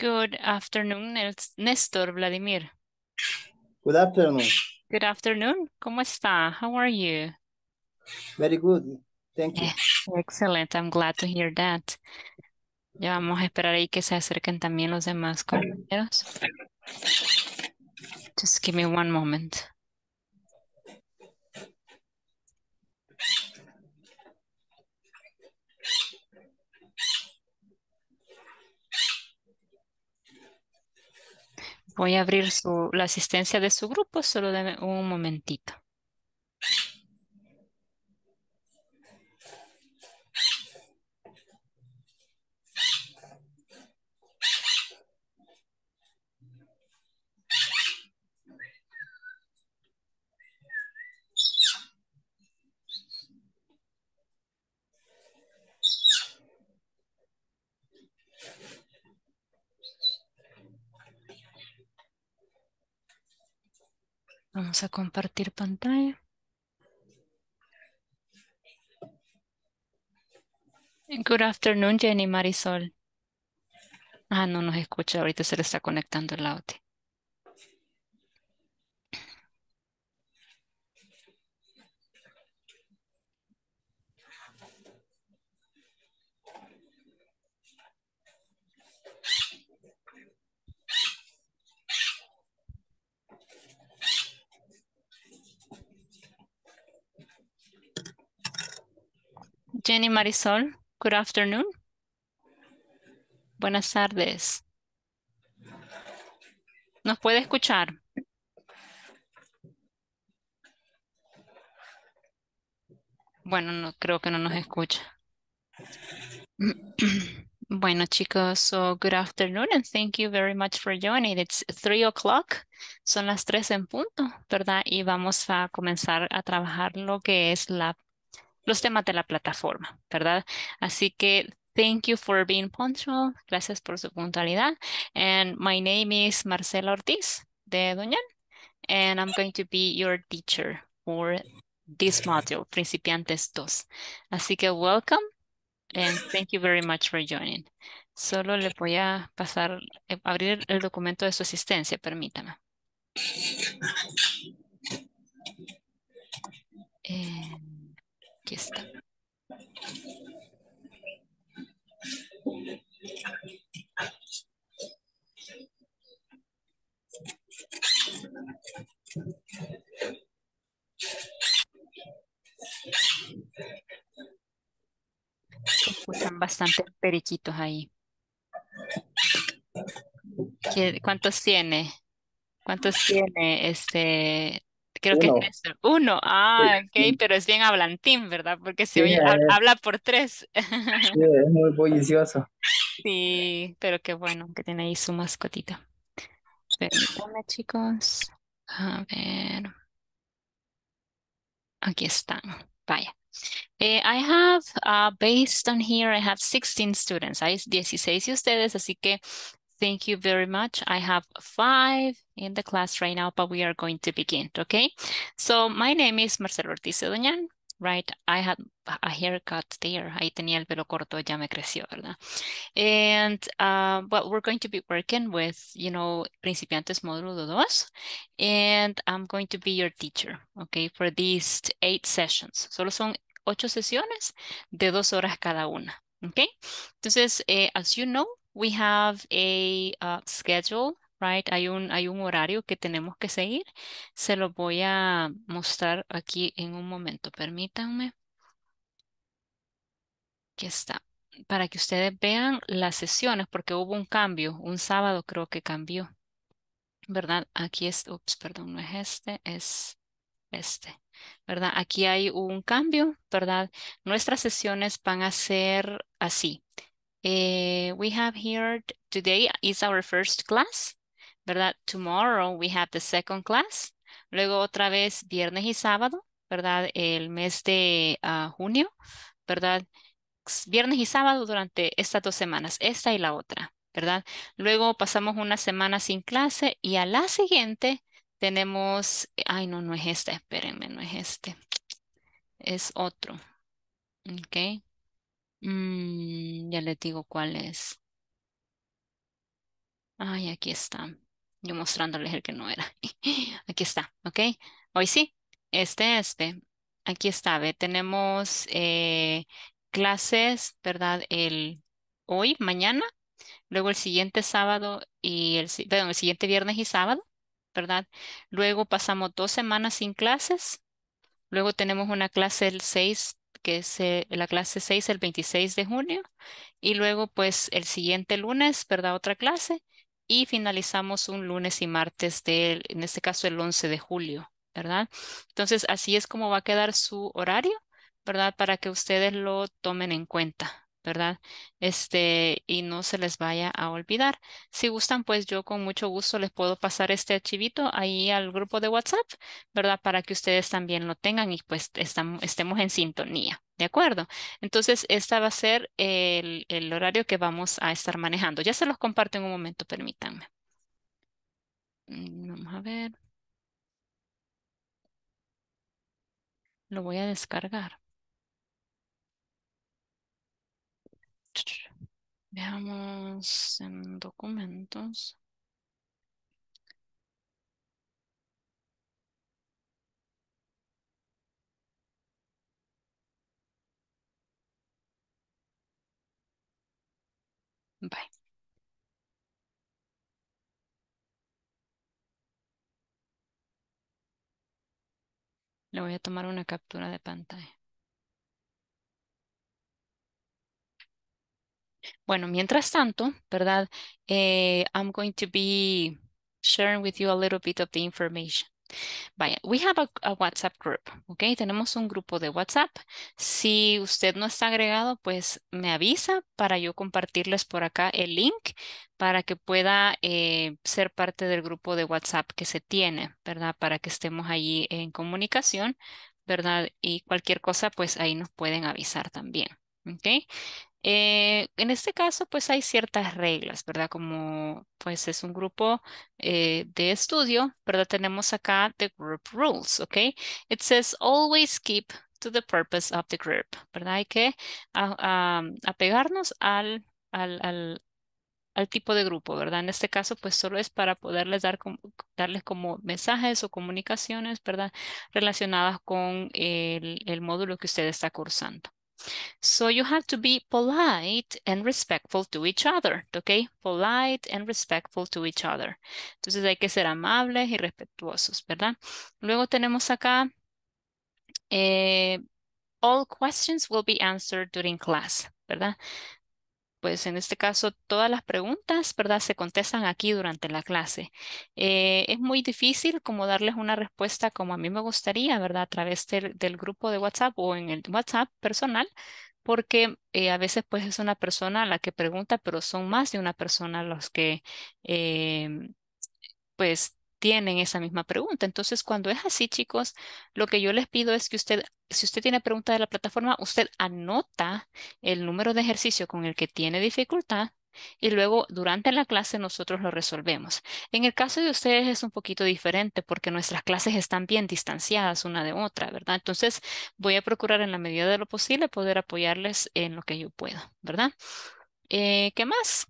Good afternoon, Néstor Vladimir. Good afternoon. Good afternoon. ¿Cómo está? How are you? Very good. Thank you. Eh, excellent. I'm glad to hear that. Ya vamos a esperar ahí que se acerquen también los demás compañeros. Just give me one moment. Voy a abrir su, la asistencia de su grupo, solo de un momentito. Vamos a compartir pantalla. Good afternoon, Jenny Marisol. Ah, no nos escucha, ahorita se le está conectando el audio. Jenny Marisol, good afternoon. Buenas tardes. ¿Nos puede escuchar? Bueno, no creo que no nos escucha. Bueno, chicos, so good afternoon and thank you very much for joining. It's three o'clock, son las 3 en punto, ¿verdad? Y vamos a comenzar a trabajar lo que es la los temas de la plataforma, ¿verdad? Así que Thank you for being punctual. Gracias por su puntualidad. And my name is Marcela Ortiz de Doñan, and I'm going to be your teacher for this module, Principiantes 2. Así que welcome and thank you very much for joining. Solo le voy a pasar, eh, abrir el documento de su asistencia, permítame. Eh, están bastante periquitos ahí. ¿Cuántos tiene? ¿Cuántos tiene este creo que es Uno. Ah, ok, pero es bien hablantín, ¿verdad? Porque si oye, habla por tres. Sí, es muy bullicioso. Sí, pero qué bueno que tiene ahí su mascotita. Permítanme, chicos. A ver. Aquí están. Vaya. Eh, I have, uh, based on here, I have 16 students. Hay 16 y ustedes, así que Thank you very much. I have five in the class right now, but we are going to begin, okay? So my name is Marcelo Ortiz Doñan, right? I had a haircut there. Ahí tenía el pelo corto, ya me creció, ¿verdad? And uh, we're going to be working with, you know, Principiantes Módulo 2, and I'm going to be your teacher, okay, for these eight sessions. Solo son ocho sesiones de dos horas cada una, okay? Entonces, eh, as you know, we have a uh, schedule, right? Hay un, hay un horario que tenemos que seguir. Se lo voy a mostrar aquí en un momento. Permítanme. Aquí está. Para que ustedes vean las sesiones, porque hubo un cambio. Un sábado creo que cambió. ¿Verdad? Aquí es, ups, perdón, no es este, es este. ¿Verdad? Aquí hay un cambio, ¿verdad? Nuestras sesiones van a ser así eh, we have here today is our first class, ¿verdad? Tomorrow we have the second class. Luego otra vez viernes y sábado, ¿verdad? El mes de ah, junio, ¿verdad? Viernes y sábado durante estas dos semanas, esta y la otra, ¿verdad? Luego pasamos una semana sin clase y a la siguiente tenemos, ay no, no es esta, espérenme, no es este, es otro, ¿ok? Mm, ya les digo cuál es. Ay, aquí está. Yo mostrándoles el que no era. Aquí está, ¿ok? Hoy sí, este, este. Aquí está, ve, tenemos eh, clases, ¿verdad? El hoy, mañana, luego el siguiente sábado y el, el siguiente viernes y sábado, ¿verdad? Luego pasamos dos semanas sin clases, luego tenemos una clase el 6 que es eh, la clase 6 el 26 de junio. Y luego, pues, el siguiente lunes, ¿verdad? Otra clase. Y finalizamos un lunes y martes, de, en este caso, el 11 de julio, ¿verdad? Entonces, así es como va a quedar su horario, ¿verdad? Para que ustedes lo tomen en cuenta, ¿verdad? Este, y no se les vaya a olvidar. Si gustan, pues yo con mucho gusto les puedo pasar este archivito ahí al grupo de WhatsApp, ¿verdad? Para que ustedes también lo tengan y pues estemos en sintonía, ¿de acuerdo? Entonces, este va a ser el, el horario que vamos a estar manejando. Ya se los comparto en un momento, permítanme. Mm, vamos a ver. Lo voy a descargar. Veamos en documentos. Bye. Le voy a tomar una captura de pantalla. Bueno, mientras tanto, ¿verdad? Eh, I'm going to be sharing with you a little bit of the information. Vaya, we have a, WhatsApp group, ¿ok? Tenemos un grupo de WhatsApp. Si usted no está agregado, pues me avisa para yo compartirles por acá el link para que pueda eh, ser parte del grupo de WhatsApp que se tiene, ¿verdad? Para que estemos allí en comunicación, ¿verdad? Y cualquier cosa, pues ahí nos pueden avisar también, ¿ok? Eh, en este caso, pues hay ciertas reglas, ¿verdad? Como pues es un grupo eh, de estudio, ¿verdad? Tenemos acá the group rules, ¿ok? It says always keep to the purpose of the group, ¿verdad? Hay que apegarnos al, tipo de grupo, ¿verdad? En este caso, pues solo es para poderles dar como, darles como mensajes o comunicaciones, ¿verdad? Relacionadas con el módulo que usted está cursando. So you have to be polite and respectful to each other, Okay, Polite and respectful to each other. Entonces hay que ser amables y respetuosos, ¿verdad? Luego tenemos acá, eh, all questions will be answered during class, ¿verdad? pues en este caso todas las preguntas, ¿verdad? Se contestan aquí durante la clase. Eh, es muy difícil como darles una respuesta como a mí me gustaría, ¿verdad? A través del, grupo de WhatsApp o en el WhatsApp personal, porque eh, a veces pues es una persona a la que pregunta, pero son más de una persona los que em, pues tienen esa misma pregunta. Entonces, cuando es así, chicos, lo que yo les pido es que usted, si usted tiene pregunta de la plataforma, usted anota el número de ejercicio con el que tiene dificultad y luego durante la clase nosotros lo resolvemos. En el caso de ustedes es un poquito diferente porque nuestras clases están bien distanciadas una de otra, ¿verdad? Entonces voy a procurar en la medida de lo posible poder apoyarles en lo que yo pueda, ¿verdad? Eh, ¿Qué más?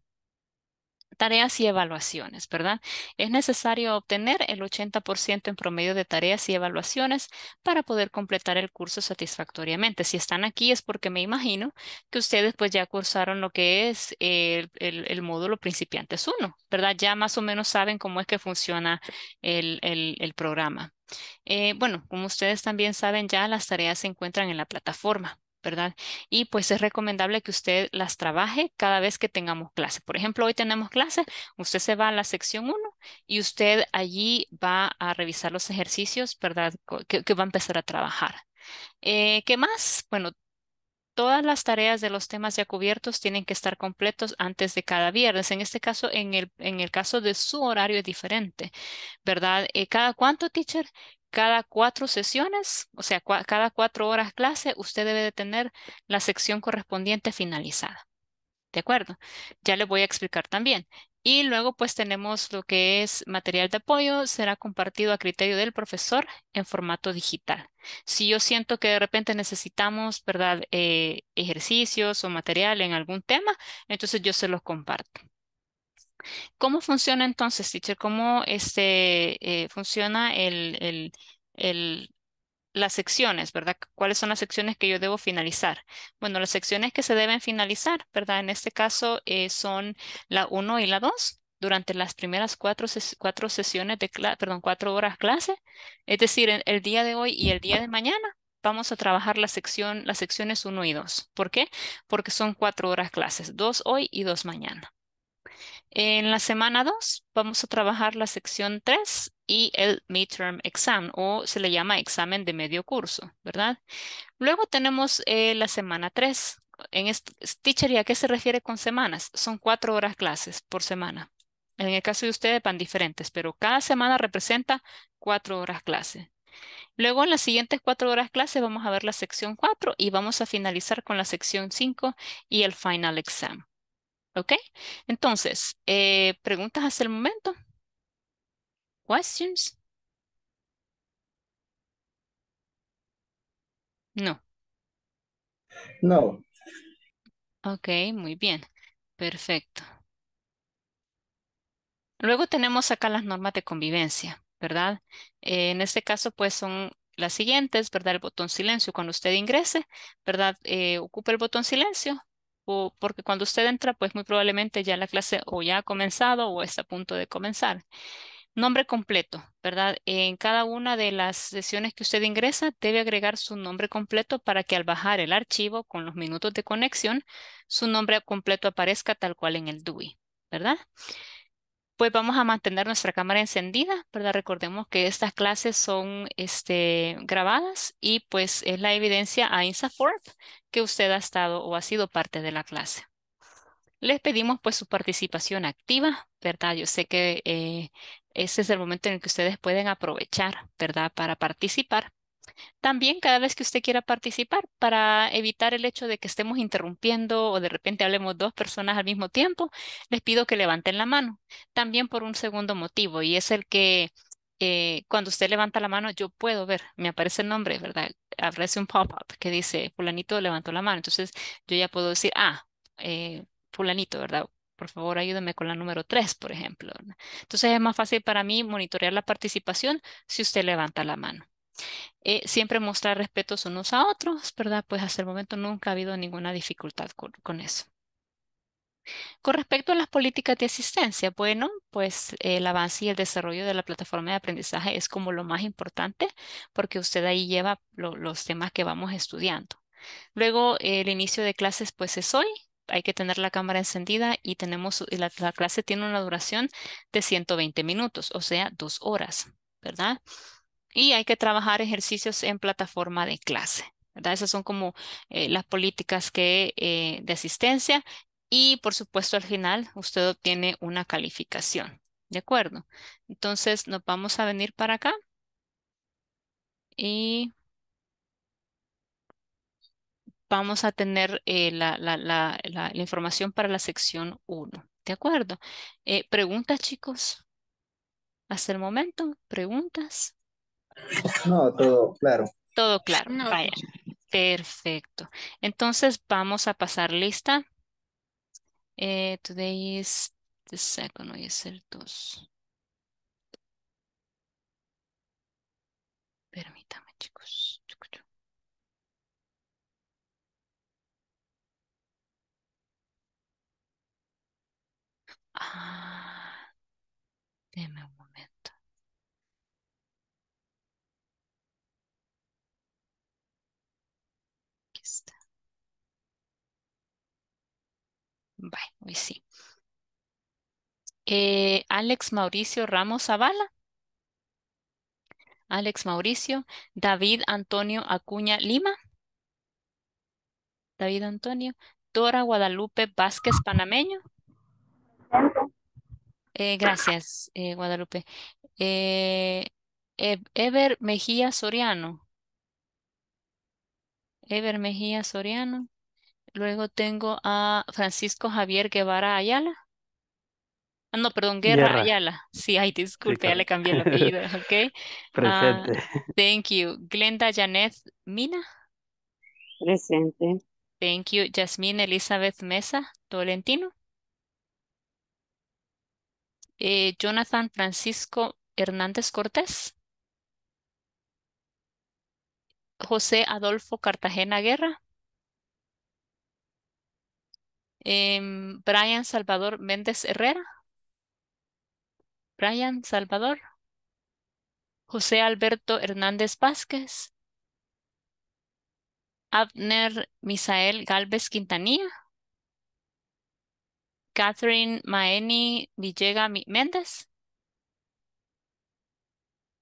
tareas y evaluaciones, ¿verdad? Es necesario obtener el 80% en promedio de tareas y evaluaciones para poder completar el curso satisfactoriamente. Si están aquí es porque me imagino que ustedes pues ya cursaron lo que es el, módulo principiantes 1, ¿verdad? Ya más o menos saben cómo es que funciona el, programa. Eh, bueno, como ustedes también saben, ya las tareas se encuentran en la plataforma. ¿verdad? Y pues es recomendable que usted las trabaje cada vez que tengamos clase. Por ejemplo, hoy tenemos clase, usted se va a la sección 1 y usted allí va a revisar los ejercicios, ¿verdad? Que, va a empezar a trabajar. Eh, ¿Qué más? Bueno, todas las tareas de los temas ya cubiertos tienen que estar completos antes de cada viernes. En este caso, en el, en el caso de su horario es diferente, ¿verdad? Eh, ¿Cada cuánto, teacher? cada cuatro sesiones, o sea, cada cuatro horas clase, usted debe de tener la sección correspondiente finalizada. ¿De acuerdo? Ya le voy a explicar también. Y luego pues tenemos lo que es material de apoyo, será compartido a criterio del profesor en formato digital. Si yo siento que de repente necesitamos, ¿verdad? Eh, ejercicios o material en algún tema, entonces yo se los comparto. ¿Cómo funciona entonces, teacher? ¿Cómo este, eh, funciona las secciones, verdad? ¿Cuáles son las secciones que yo debo finalizar? Bueno, las secciones que se deben finalizar, ¿verdad? En este caso eh, son la 1 y la 2 durante las primeras cuatro, cuatro sesiones de perdón, cuatro horas clase, es decir, el, día de hoy y el día de mañana, vamos a trabajar sección, las secciones 1 y 2. ¿Por qué? Porque son cuatro horas clases, dos hoy y dos mañana. En la semana 2 vamos a trabajar la sección 3 y el midterm exam o se le llama examen de medio curso, ¿verdad? Luego tenemos eh, la semana 3. En teacher, ¿y a qué se refiere con semanas? Son cuatro horas clases por semana. En el caso de ustedes van diferentes, pero cada semana representa cuatro horas clases. Luego en las siguientes cuatro horas clases vamos a ver la sección 4 y vamos a finalizar con la sección 5 y el final exam. ¿Ok? Entonces, eh, preguntas hasta el momento. Questions. No. No. Ok, muy bien. Perfecto. Luego tenemos acá las normas de convivencia, ¿verdad? Eh, en este caso, pues son las siguientes, ¿verdad? El botón silencio. Cuando usted ingrese, ¿verdad? Eh, ocupa ocupe el botón silencio, porque cuando usted entra, pues muy probablemente ya la clase o ya ha comenzado o está a punto de comenzar. Nombre completo, ¿verdad? En cada una de las sesiones que usted ingresa, debe agregar su nombre completo para que al bajar el archivo con los minutos de conexión, su nombre completo aparezca tal cual en el DUI, ¿verdad? pues vamos a mantener nuestra cámara encendida, ¿verdad? Recordemos que estas clases son este, grabadas y pues es la evidencia a INSAFORP que usted ha estado o ha sido parte de la clase. Les pedimos pues su participación activa, ¿verdad? Yo sé que eh, ese es el momento en el que ustedes pueden aprovechar, ¿verdad? Para participar. También cada vez que usted quiera participar para evitar el hecho de que estemos interrumpiendo o de repente hablemos dos personas al mismo tiempo, les pido que levanten la mano. También por un segundo motivo y es el que eh, cuando usted levanta la mano yo puedo ver, me aparece el nombre, ¿verdad? Aparece un pop-up que dice fulanito levantó la mano. Entonces yo ya puedo decir, ah, eh, fulanito, ¿verdad? por favor ayúdame con la número 3, por ejemplo. Entonces es más fácil para mí monitorear la participación si usted levanta la mano. Eh, siempre mostrar respetos unos a otros, ¿verdad? Pues hasta el momento nunca ha habido ninguna dificultad con, eso. Con respecto a las políticas de asistencia, bueno, pues eh, el avance y el desarrollo de la plataforma de aprendizaje es como lo más importante porque usted ahí lleva los temas que vamos estudiando. Luego, el inicio de clases pues es hoy. Hay que tener la cámara encendida y tenemos la clase tiene una duración de 120 minutos, o sea, dos horas, ¿verdad? y hay que trabajar ejercicios en plataforma de clase. Esas son como eh, las políticas que, eh, de asistencia y por supuesto al final usted obtiene una calificación. ¿De acuerdo? Entonces nos vamos a venir para acá y vamos a tener eh, la, la, información para la sección 1. ¿De acuerdo? ¿Preguntas chicos? Hasta el momento, preguntas. No, todo claro. Todo claro, vaya. Perfecto. Entonces vamos a pasar lista. Eh, today is the second, hoy es el 2. Permítame, chicos. Ah, Eh, Alex Mauricio Ramos Zavala. Alex Mauricio. David Antonio Acuña Lima. David Antonio. Dora Guadalupe Vázquez Panameño. Eh, gracias, eh, Guadalupe. Ever Mejía Soriano. Ever Mejía Soriano. Luego tengo a Francisco Javier Guevara Ayala. Ah, no, perdón, Guerra, Ayala. Sí, ay, disculpe, ya le cambié el apellido, ¿ok? Ah, Presente. thank you. Glenda Janet Mina. Presente. Thank you. Jasmine Elizabeth Mesa Tolentino. Eh, Jonathan Francisco Hernández Cortés. José Adolfo Cartagena Guerra. Em, Brian Salvador Méndez Herrera. Brian Salvador. José Alberto Hernández Vázquez. Abner Misael Galvez Quintanilla. Catherine Maeni Villega Méndez.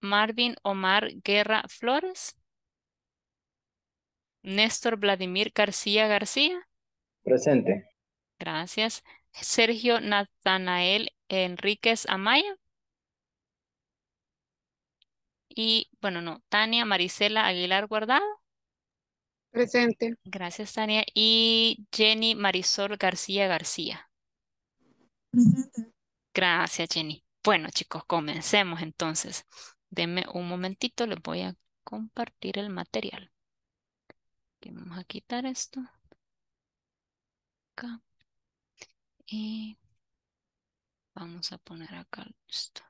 Marvin Omar Guerra Flores. Néstor Vladimir García García. Presente. Gracias. Sergio Nathanael Enríquez Amaya. Y bueno, no, Tania Marisela Aguilar Guardado. Presente. Gracias, Tania. Y Jenny Marisol García García. Gracias, Jenny. Bueno, chicos, comencemos entonces. Denme un momentito, les voy a compartir el material. vamos a quitar esto. Acá. Y vamos a poner acá esto.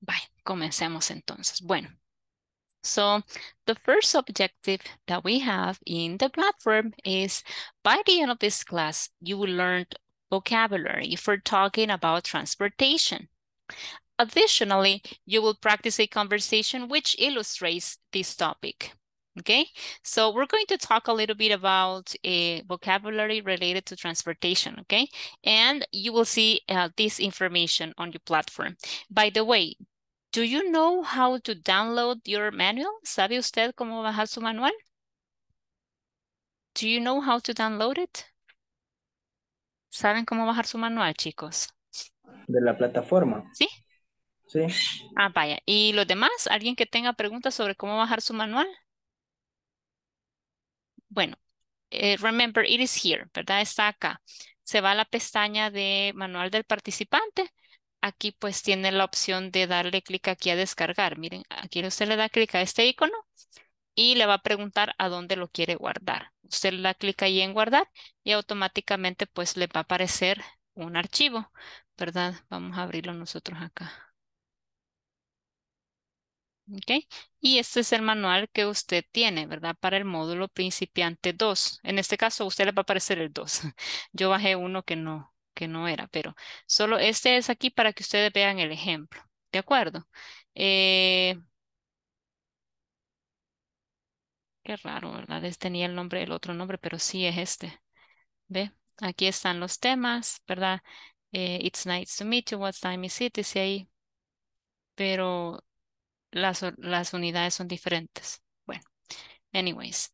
Bye. Comencemos entonces. Bueno. So the first objective that we have in the platform is by the end of this class, you will learn vocabulary if we're talking about transportation. Additionally, you will practice a conversation which illustrates this topic. Okay, so we're going to talk a little bit about a vocabulary related to transportation, okay? And you will see uh, this information on your platform. By the way, do you know how to download your manual? ¿Sabe usted cómo bajar su manual? Do you know how to download it? ¿Saben cómo bajar su manual, chicos? De la plataforma. Sí, Ah, vaya. ¿Y los demás? ¿Alguien que tenga preguntas sobre cómo bajar su manual? Bueno, eh, remember, it is here, ¿verdad? Está acá. Se va a la pestaña de manual del participante. Aquí pues tiene la opción de darle clic aquí a descargar. Miren, aquí usted le da clic a este icono y le va a preguntar a dónde lo quiere guardar. Usted le da clic ahí en guardar y automáticamente pues le va a aparecer un archivo, ¿verdad? Vamos a abrirlo nosotros acá. Y este es el manual que usted tiene, ¿verdad? Para el módulo principiante 2. En este caso, a usted le va a aparecer el 2. Yo bajé uno que no, que no era, pero solo este es aquí para que ustedes vean el ejemplo. ¿De acuerdo? Eh, qué raro, ¿verdad? Este tenía el nombre, el otro nombre, pero sí es este. ¿Ve? Aquí están los temas, ¿verdad? Eh, it's nice to meet you, what's time is it? Dice ahí. Pero las, las unidades son diferentes. Bueno, anyways.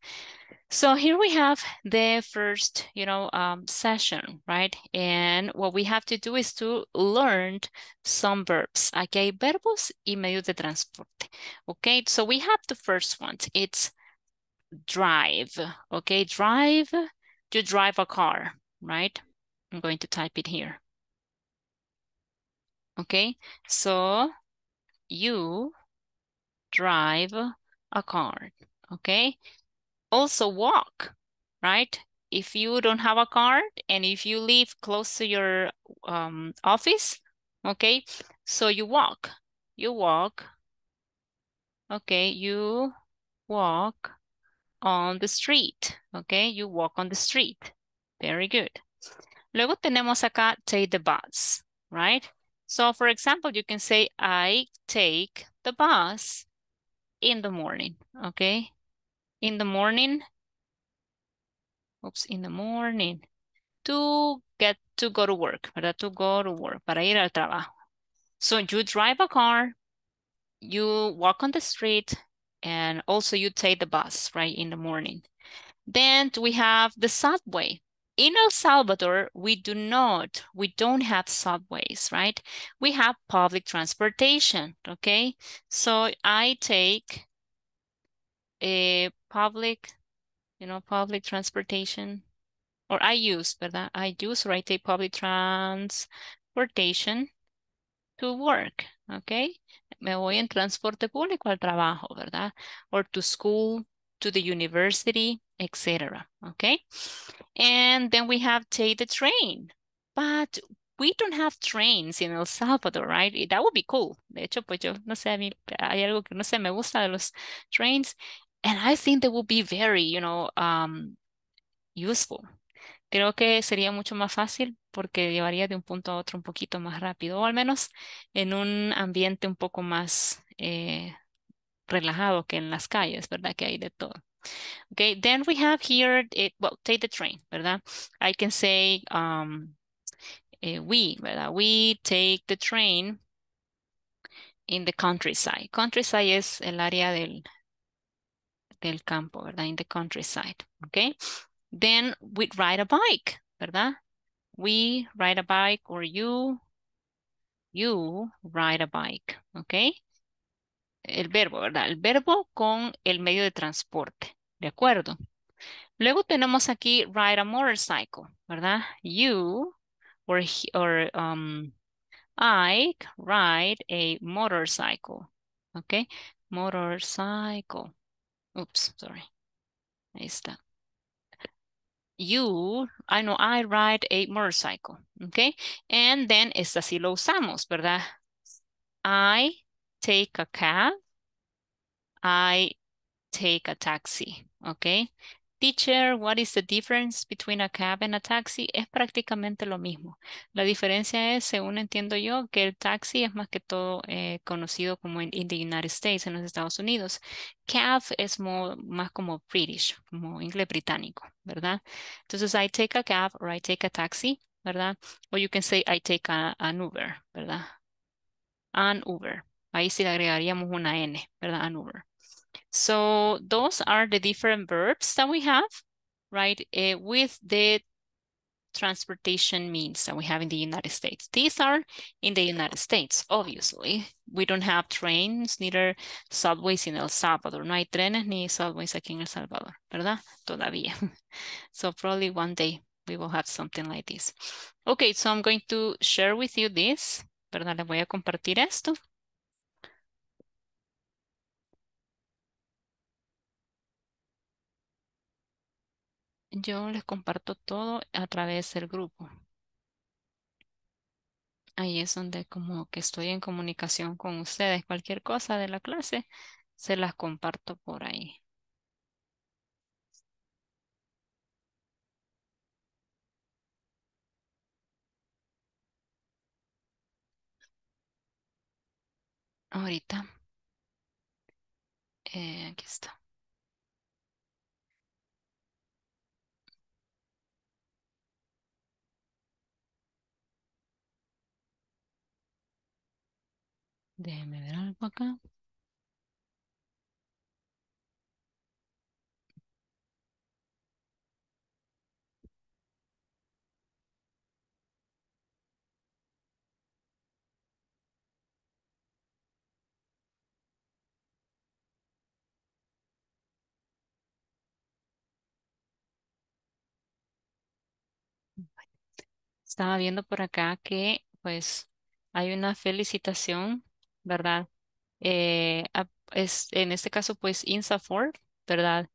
So here we have the first, you know, um, session, right? And what we have to do is to learn some verbs. Aquí hay verbos y medios de transporte. Okay, so we have the first one. It's drive, okay? Drive, You drive a car, right? I'm going to type it here. Okay, so you drive a car, okay? Also walk, right? If you don't have a car and if you live close to your um, office, okay? So you walk, you walk, okay? You walk on the street, okay? You walk on the street. Very good. Luego tenemos acá take the bus, right? So for example, you can say I take the bus in the morning, okay? In the morning, oops, in the morning, to get to go to work, para to go to work, para ir al trabajo. So you drive a car, you walk on the street, and also you take the bus, right, in the morning. Then we have the subway, in El Salvador, we do not, we don't have subways, right? We have public transportation, okay? So I take a public, you know, public transportation, or I use, ¿verdad? I use right? I take public transportation to work, okay? Me voy en transporte público al trabajo, ¿verdad? Or to school, to the university, etcétera, Okay. And then we have take the train. But we don't have trains in El Salvador, right? That would be cool. De hecho, pues yo no sé, a mí hay algo que no sé, me gusta de los trains. And I think they would be very, you know, um, useful. Creo que sería mucho más fácil porque llevaría de un punto a otro un poquito más rápido, o al menos en un ambiente un poco más eh, relajado que en las calles, ¿verdad? Que hay de todo. Okay, then we have here, it, well, take the train, ¿verdad? I can say um, eh, we, ¿verdad? We take the train in the countryside. Countryside is el área del, del campo, ¿verdad? In the countryside, okay? Then we ride a bike, ¿verdad? We ride a bike or you, you ride a bike, okay? el verbo, ¿verdad? El verbo con el medio de transporte, ¿de acuerdo? Luego tenemos aquí ride a motorcycle, ¿verdad? You or, um, I ride a motorcycle, ¿ok? Motorcycle. Oops, sorry. Ahí está. You, I know, I ride a motorcycle, ¿ok? And then esta sí lo usamos, ¿verdad? I take a cab. I take a taxi, Okay, Teacher, what is the difference between a cab and a taxi? Es prácticamente lo mismo. La diferencia es, según entiendo yo, que el taxi es más que todo eh, conocido como in, the United States, en los Estados Unidos. Cab es más como British, como inglés británico, ¿verdad? Entonces, I take a cab or I take a taxi, ¿verdad? O you can say I take an Uber, ¿verdad? An Uber, Ahí sí le agregaríamos una N, ¿verdad? An Uber. So those are the different verbs that we have, right? Uh, with the transportation means that we have in the United States. These are in the United States, obviously. We don't have trains, neither subways in El Salvador. No hay trenes ni subways aquí en El Salvador, ¿verdad? Todavía. So probably one day we will have something like this. Okay, so I'm going to share with you this. ¿Verdad? le voy a compartir esto. Yo les comparto todo a través del grupo. Ahí es donde como que estoy en comunicación con ustedes. Cualquier cosa de la clase se las comparto por ahí. Ahorita. Eh, aquí está. Déjenme ver algo acá. Estaba viendo por acá que pues hay una felicitación ¿verdad? Eh, es, en este caso, pues Insaforp, ¿verdad?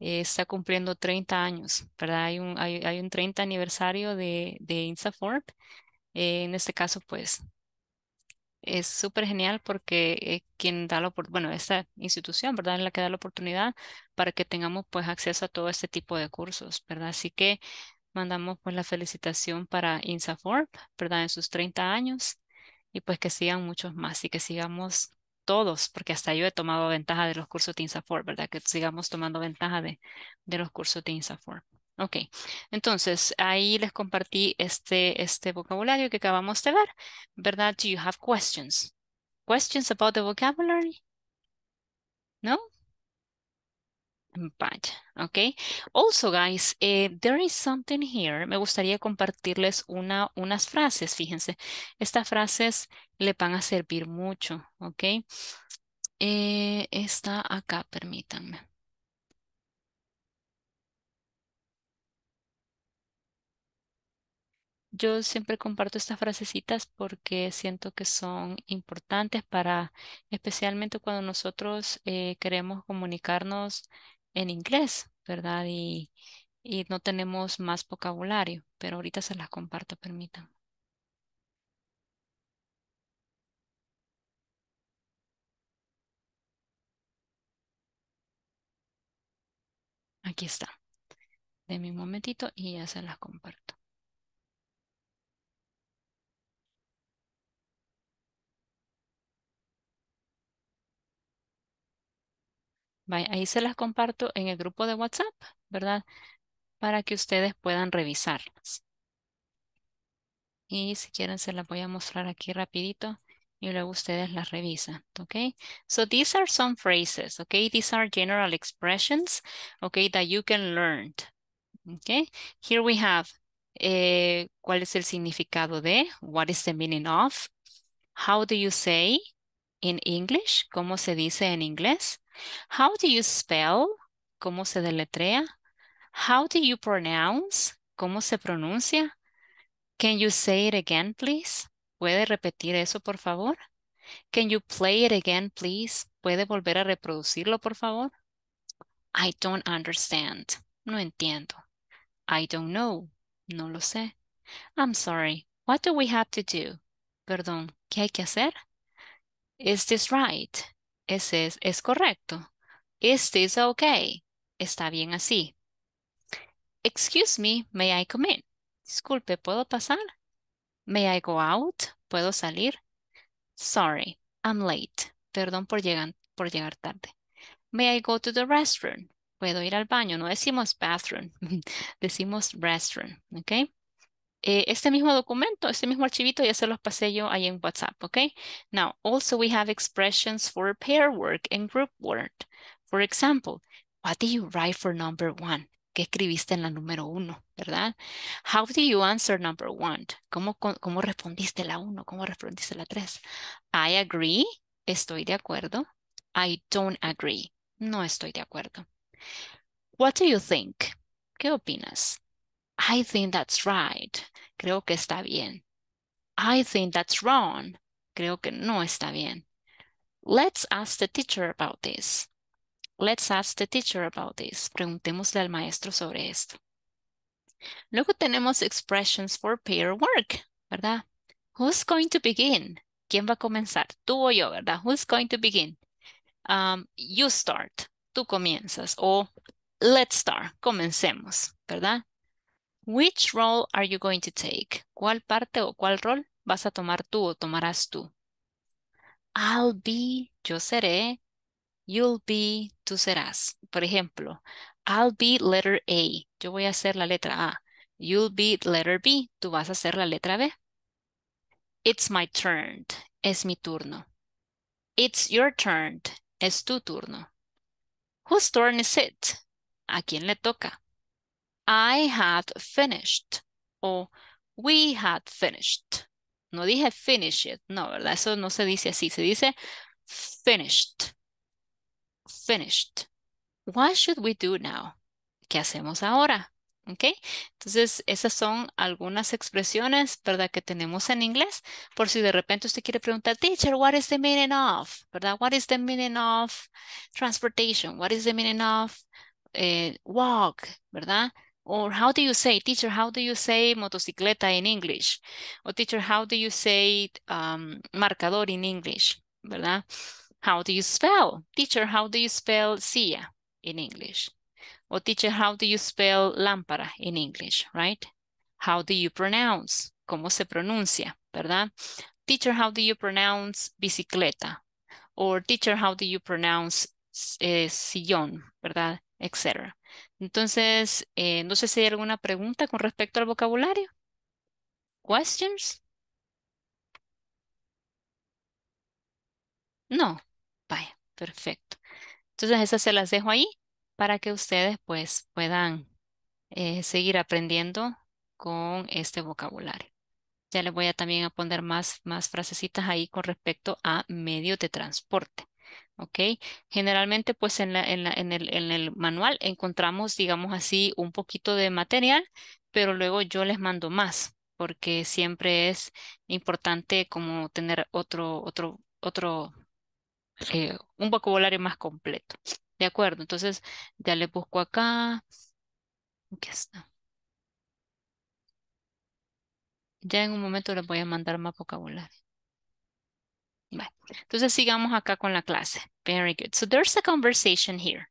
Eh, está cumpliendo 30 años, ¿verdad? Hay un, hay, un 30 aniversario de, de eh, en este caso, pues es súper genial porque quien da la oportunidad, bueno, esta institución, ¿verdad? En la que da la oportunidad para que tengamos pues acceso a todo este tipo de cursos, ¿verdad? Así que mandamos pues la felicitación para INSAFORP, ¿verdad? En sus 30 años y pues que sigan muchos más y que sigamos todos, porque hasta yo he tomado ventaja de los cursos de INSAFOR, ¿verdad? Que sigamos tomando ventaja de, los cursos de INSAFOR. Ok, entonces ahí les compartí este, este vocabulario que acabamos de ver, ¿verdad? Do you have questions? Questions about the vocabulary? No? Vaya, ok. Also, guys, eh, there is something here. Me gustaría compartirles una, unas frases, fíjense. Estas frases le van a servir mucho, ok. Eh, está acá, permítanme. Yo siempre comparto estas frasecitas porque siento que son importantes para, especialmente cuando nosotros eh, queremos comunicarnos en inglés, ¿verdad? Y, no tenemos más vocabulario, pero ahorita se las comparto, permítanme. Aquí está. De mi momentito y ya se las comparto. Ahí se las comparto en el grupo de WhatsApp, ¿verdad? Para que ustedes puedan revisarlas. Y si quieren se las voy a mostrar aquí rapidito y luego ustedes las revisan, ¿ok? So these are some phrases, ¿ok? These are general expressions, ¿ok? That you can learn, ¿ok? Here we have, eh, ¿cuál es el significado de? What is the meaning of? How do you say in English? ¿Cómo se dice en inglés? How do you spell? ¿Cómo se deletrea? How do you pronounce? ¿Cómo se pronuncia? Can you say it again, please? ¿Puede repetir eso, por favor? Can you play it again, please? ¿Puede volver a reproducirlo, por favor? I don't understand. No entiendo. I don't know. No lo sé. I'm sorry. What do we have to do? Perdón, ¿qué hay que hacer? Is this right? Ese es, es correcto. Is este this okay? Está bien así. Excuse me, may I come in? Disculpe, ¿puedo pasar? May I go out? ¿Puedo salir? Sorry, I'm late. Perdón por llegar, por llegar tarde. May I go to the restroom? ¿Puedo ir al baño? No decimos bathroom, decimos restroom, ¿ok? Eh, este mismo documento, este mismo archivito ya se los pasé yo ahí en WhatsApp, ¿ok? Now, also we have expressions for pair work and group work. For example, what do you write for number one? ¿Qué escribiste en la número uno, verdad? How do you answer number one? ¿Cómo, cómo respondiste la uno? ¿Cómo respondiste la tres? I agree, estoy de acuerdo. I don't agree, no estoy de acuerdo. What do you think? ¿Qué opinas? I think that's right. Creo que está bien. I think that's wrong. Creo que no está bien. Let's ask the teacher about this. Let's ask the teacher about this. Preguntémosle al maestro sobre esto. Luego tenemos expressions for pair work, ¿verdad? Who's going to begin? ¿Quién va a comenzar? Tú o yo, ¿verdad? Who's going to begin? Um, you start. Tú comienzas. O let's start. Comencemos, ¿verdad? Which role are you going to take? ¿Cuál parte o cuál rol vas a tomar tú o tomarás tú? I'll be, yo seré. You'll be, tú serás. Por ejemplo, I'll be letter A. Yo voy a hacer la letra A. You'll be letter B. Tú vas a hacer la letra B. It's my turn. Es mi turno. It's your turn. Es tu turno. Whose turn is it? ¿A quién le toca? I had finished o we had finished. No dije finish it, no, ¿verdad? Eso no se dice así, se dice finished. Finished. What should we do now? ¿Qué hacemos ahora? ¿Ok? Entonces, esas son algunas expresiones, ¿verdad? Que tenemos en inglés. Por si de repente usted quiere preguntar, teacher, what is the meaning of? ¿Verdad? What is the meaning of transportation? What is the meaning of eh, walk? ¿Verdad? Or how do you say, teacher, how do you say motocicleta in English? Or teacher, how do you say um, marcador in English? ¿Verdad? How do you spell? Teacher, how do you spell silla in English? Or teacher, how do you spell lámpara in English, right? How do you pronounce? ¿Cómo se pronuncia? ¿Verdad? Teacher, how do you pronounce bicicleta? Or teacher, how do you pronounce eh, sillón? ¿Verdad? Etc. Entonces, eh, no sé si hay alguna pregunta con respecto al vocabulario. ¿Questions? No. Vaya, perfecto. Entonces, esas se las dejo ahí para que ustedes pues puedan eh, seguir aprendiendo con este vocabulario. Ya les voy a también a poner más, más frasecitas ahí con respecto a medios de transporte. ¿ok? Generalmente, pues en, en, en, el, en el manual encontramos, digamos así, un poquito de material, pero luego yo les mando más, porque siempre es importante como tener otro, otro, otro, eh, un vocabulario más completo. De acuerdo, entonces ya le busco acá. está. Ya en un momento les voy a mandar más vocabulario. Entonces sigamos acá con la clase. Very good. So there's a conversation here.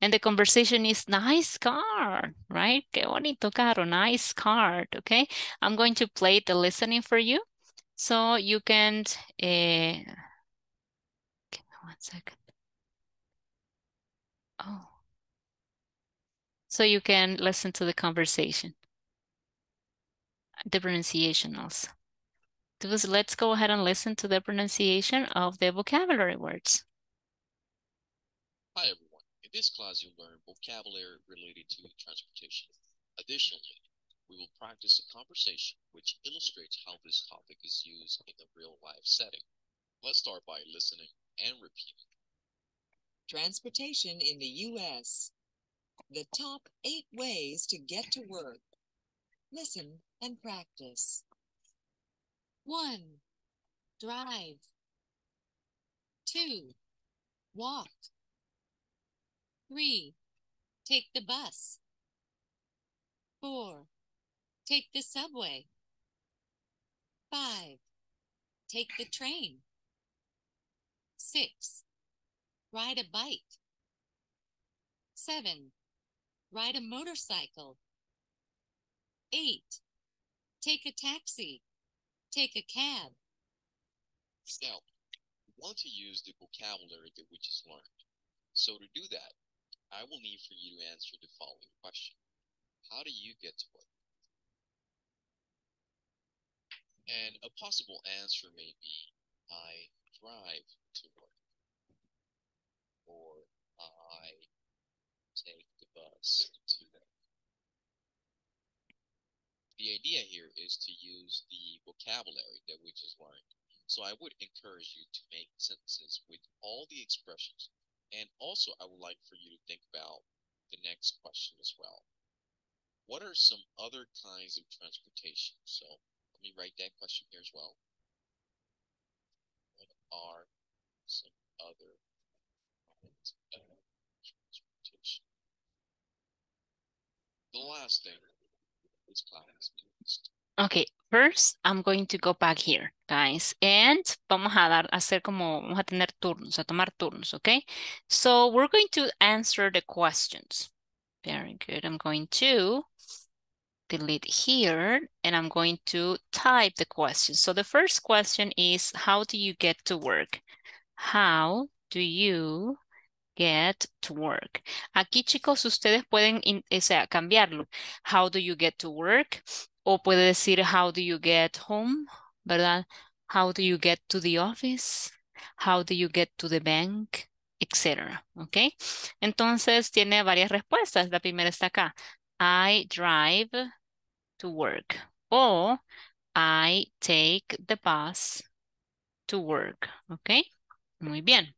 And the conversation is nice card, right? Qué bonito carro, nice card, okay? I'm going to play the listening for you. So you can, give eh, me one second. Oh. So you can listen to the conversation, the pronunciation also let's go ahead and listen to the pronunciation of the vocabulary words. Hi, everyone. In this class, you'll learn vocabulary related to transportation. Additionally, we will practice a conversation which illustrates how this topic is used in a real-life setting. Let's start by listening and repeating. Transportation in the U.S. The top eight ways to get to work. Listen and practice. One, drive. Two, walk. Three, take the bus. Four, take the subway. Five, take the train. Six, ride a bike. Seven, ride a motorcycle. Eight, take a taxi take a cab. Now, you want to use the vocabulary that we just learned. So to do that, I will need for you to answer the following question. How do you get to work? And a possible answer may be, I drive to work. Or I take the bus the idea here is to use the vocabulary that we just learned. So I would encourage you to make sentences with all the expressions. And also, I would like for you to think about the next question as well. What are some other kinds of transportation? So let me write that question here as well. What are some other kinds of transportation? The last thing Okay, first I'm going to go back here, guys. And vamos a dar, hacer como, vamos a tener turnos, a tomar turnos, okay? So we're going to answer the questions. Very good. I'm going to delete here and I'm going to type the question. So the first question is, how do you get to work? How do you get to work. Aquí, chicos, ustedes pueden cambiarlo. How do you get to work? O puede decir how do you get home, ¿verdad? How do you get to the office? How do you get to the bank? Etcétera, ¿ok? Entonces, tiene varias respuestas. La primera está acá. I drive to work. O I take the bus to work, ¿ok? Muy bien.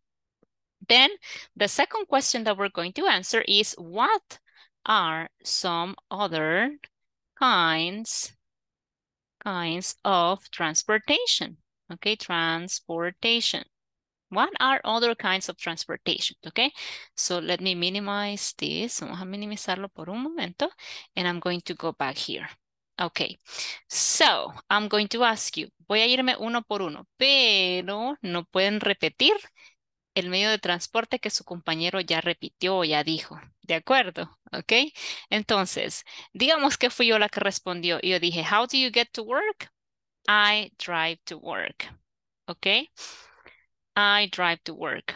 Then the second question that we're going to answer is what are some other kinds kinds of transportation? Okay, transportation. What are other kinds of transportation? Okay, so let me minimize this. Vamos a minimizarlo por un momento. And I'm going to go back here. Okay, so I'm going to ask you. Voy a irme uno por uno, pero no pueden repetir el medio de transporte que su compañero ya repitió o ya dijo. ¿De acuerdo? ¿Ok? Entonces, digamos que fui yo la que respondió. Y yo dije, how do you get to work? I drive to work. ¿Ok? I drive to work.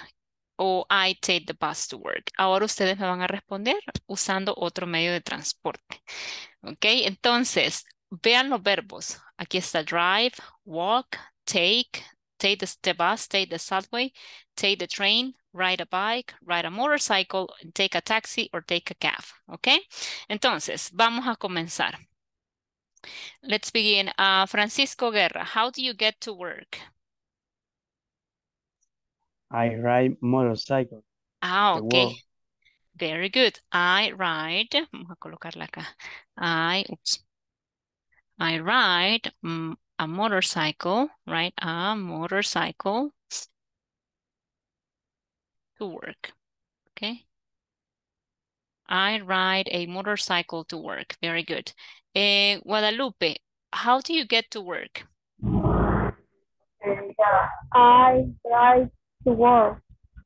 O I take the bus to work. Ahora ustedes me van a responder usando otro medio de transporte. ¿Ok? Entonces, vean los verbos. Aquí está drive, walk, take, take the, the bus, take the subway, take the train, ride a bike, ride a motorcycle, take a taxi or take a cab, Okay. Entonces, vamos a comenzar. Let's begin. Uh, Francisco Guerra, how do you get to work? I ride motorcycle. Ah, ok. Very good. I ride, vamos a colocarla acá. I, oops. I ride mm, a motorcycle, right? A motorcycle to work, okay? I ride a motorcycle to work. Very good. Eh, Guadalupe, how do you get to work? I ride to work.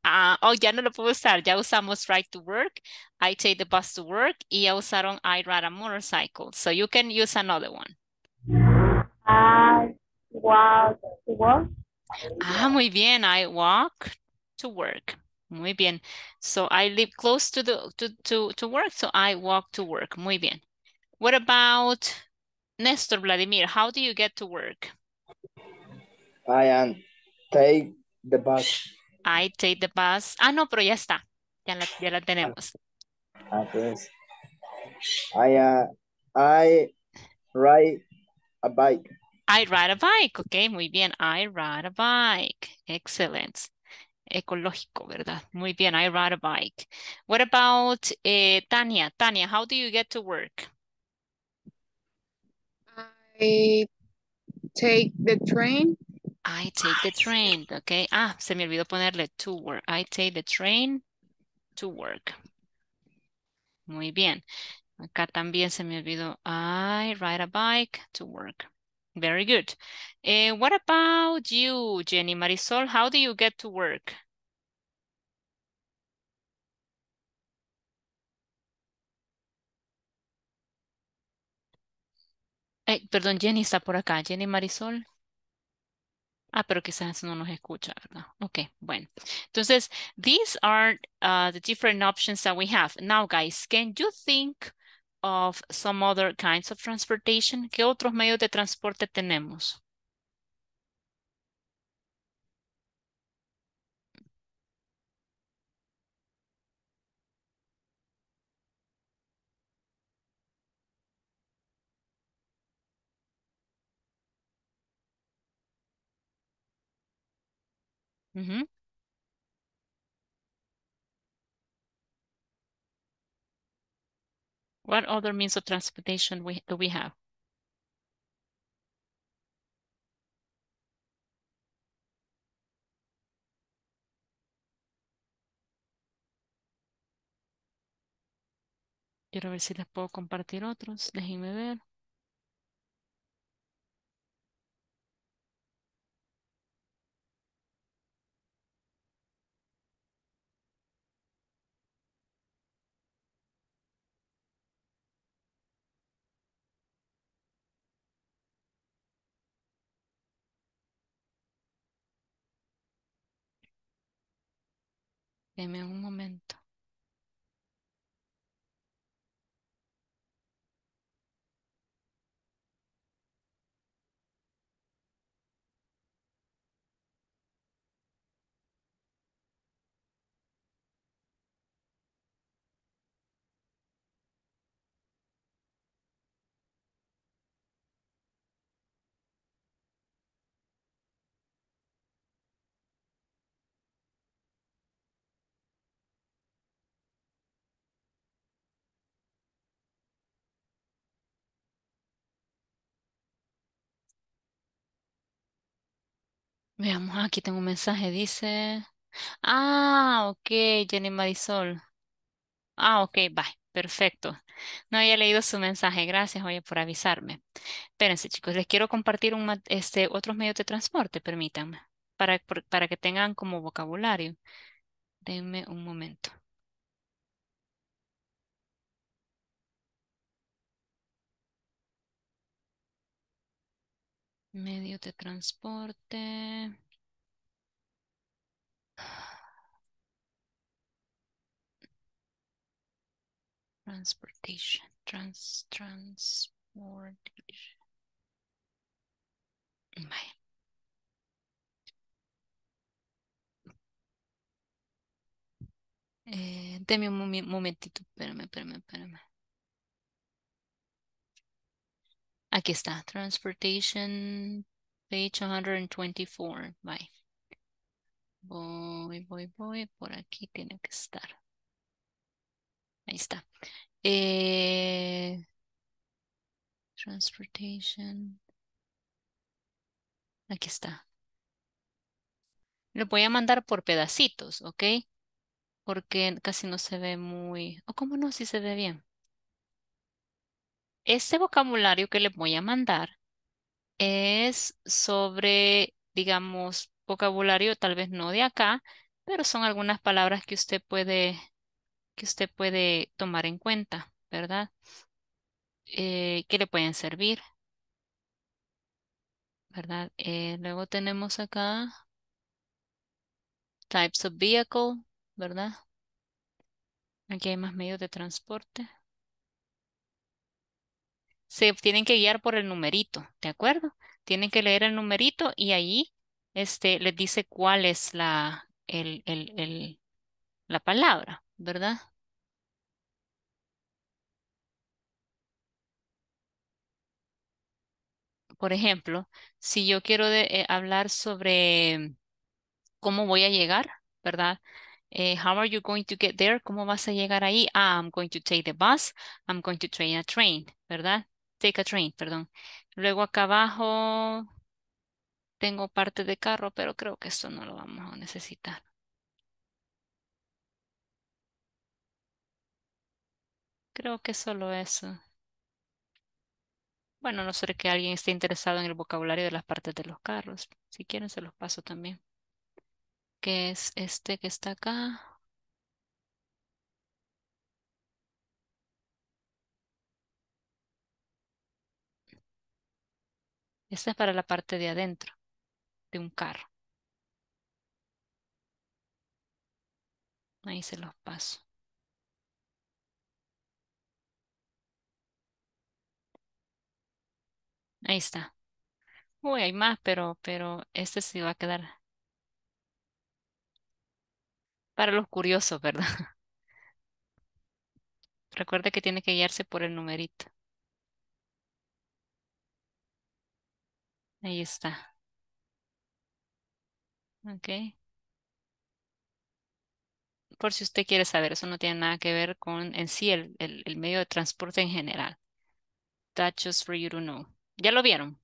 Ah, oh, ya no lo puedo usar. Ya usamos ride to work. I take the bus to work. Y ya usaron I ride a motorcycle. So you can use another one. I walk to work. Ah, muy bien. I walk to work. Muy bien. So I live close to the to, to, to work, so I walk to work. Muy bien. What about Nestor Vladimir? How do you get to work? I am take the bus. I take the bus. Ah, no, pero ya está. Ya la, ya la tenemos. Ah, pues. I, uh, I ride a bike. I ride a bike, ok, muy bien. I ride a bike. Excellent. Ecológico, ¿verdad? Muy bien, I ride a bike. What about eh, Tania? Tania, how do you get to work? I take the train. I take the train, ok. Ah, se me olvidó ponerle to work. I take the train to work. Muy bien. Acá también se me olvidó. I ride a bike to work. Very good. And eh, what about you, Jenny Marisol? How do you get to work? Eh, perdón, Jenny está por acá. Jenny Marisol. Ah, pero quizás no nos escucha, ¿verdad? Ok, bueno. Entonces, these are uh, the different options that we have. Now, guys, can you think of some other kinds of transportation? ¿Qué otros medios de transporte tenemos? Mm -hmm. What other means of transportation we, do we have? Quiero ver si les puedo compartir otros. Déjenme ver. Deme un momento. Veamos, aquí tengo un mensaje, dice... Ah, ok, Jenny Marisol. Ah, ok, bye, perfecto. No había leído su mensaje, gracias, oye, por avisarme. Espérense, chicos, les quiero compartir un, este, otros medios de transporte, permítanme, para, para que tengan como vocabulario. Denme un momento. Medio de transporte. Transportation. Trans, transportation. vaya Eh, un momentito, espérame, espérame, espérame. Aquí está, transportation, page 124. Bye. Voy, voy, voy. Por aquí tiene que estar. Ahí está. Eh, transportation. Aquí está. Lo voy a mandar por pedacitos, ¿ok? Porque casi no se ve muy... ¿O cómo no? Si se ve bien. Este vocabulario que les voy a mandar es sobre, digamos, vocabulario tal vez no de acá, pero son algunas palabras que usted puede, que usted puede tomar en cuenta, ¿verdad? Eh, que le pueden servir, ¿verdad? Eh, luego tenemos acá types of vehicle, ¿verdad? Aquí hay más medios de transporte se tienen que guiar por el numerito, ¿de acuerdo? Tienen que leer el numerito y ahí este, les dice cuál es la, el, la palabra, ¿verdad? Por ejemplo, si yo quiero eh, hablar sobre cómo voy a llegar, ¿verdad? Eh, how are you going to get there? ¿Cómo vas a llegar ahí? Ah, I'm going to take the bus. I'm going to train a train, ¿verdad? take a train, perdón. Luego acá abajo tengo parte de carro, pero creo que esto no lo vamos a necesitar. Creo que solo eso. Bueno, no sé que alguien esté interesado en el vocabulario de las partes de los carros. Si quieren, se los paso también. ¿Qué es este que está acá. Esta es para la parte de adentro de un carro. Ahí se los paso. Ahí está. Uy, hay más, pero, pero este sí va a quedar. Para los curiosos, ¿verdad? Recuerda que tiene que guiarse por el numerito. Ahí está. Ok. Por si usted quiere saber, eso no tiene nada que ver con en sí el, medio de transporte en general. That's just for you to know. ¿Ya lo vieron?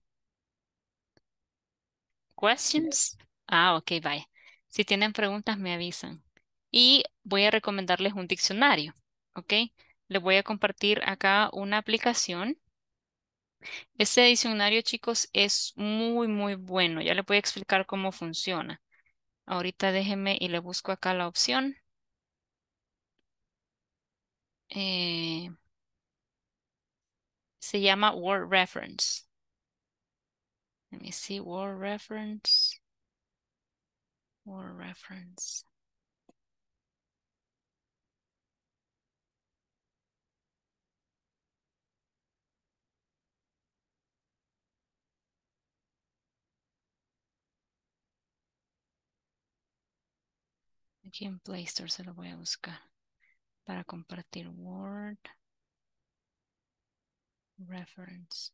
Questions? Ah, ok, bye. Si tienen preguntas, me avisan. Y voy a recomendarles un diccionario, ¿ok? Les voy a compartir acá una aplicación este diccionario, chicos, es muy, muy bueno. Ya les voy a explicar cómo funciona. Ahorita déjenme y le busco acá la opción. Eh, se llama Word Reference. Let me see, Word Reference. Word Reference. aquí en Play Store se lo voy a buscar para compartir Word Reference.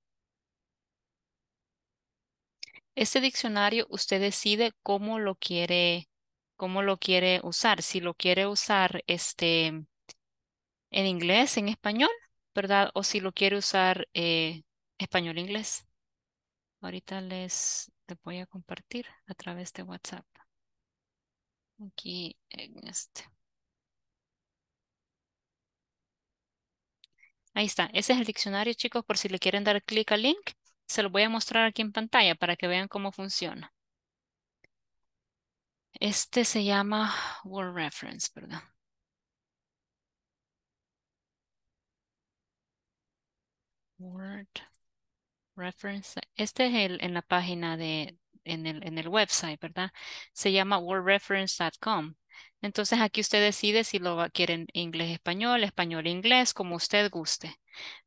Este diccionario usted decide cómo lo quiere, cómo lo quiere usar. Si lo quiere usar este, en inglés, en español, ¿verdad? O si lo quiere usar eh, español-inglés. Ahorita les, les voy a compartir a través de WhatsApp. Aquí en este. Ahí está. Ese es el diccionario, chicos, por si le quieren dar clic al link. Se lo voy a mostrar aquí en pantalla para que vean cómo funciona. Este se llama Word Reference, ¿verdad? Word Reference. Este es el, en la página de, en el, website, ¿verdad? Se llama wordreference.com. Entonces aquí usted decide si lo quieren inglés-español, español-inglés, como usted guste,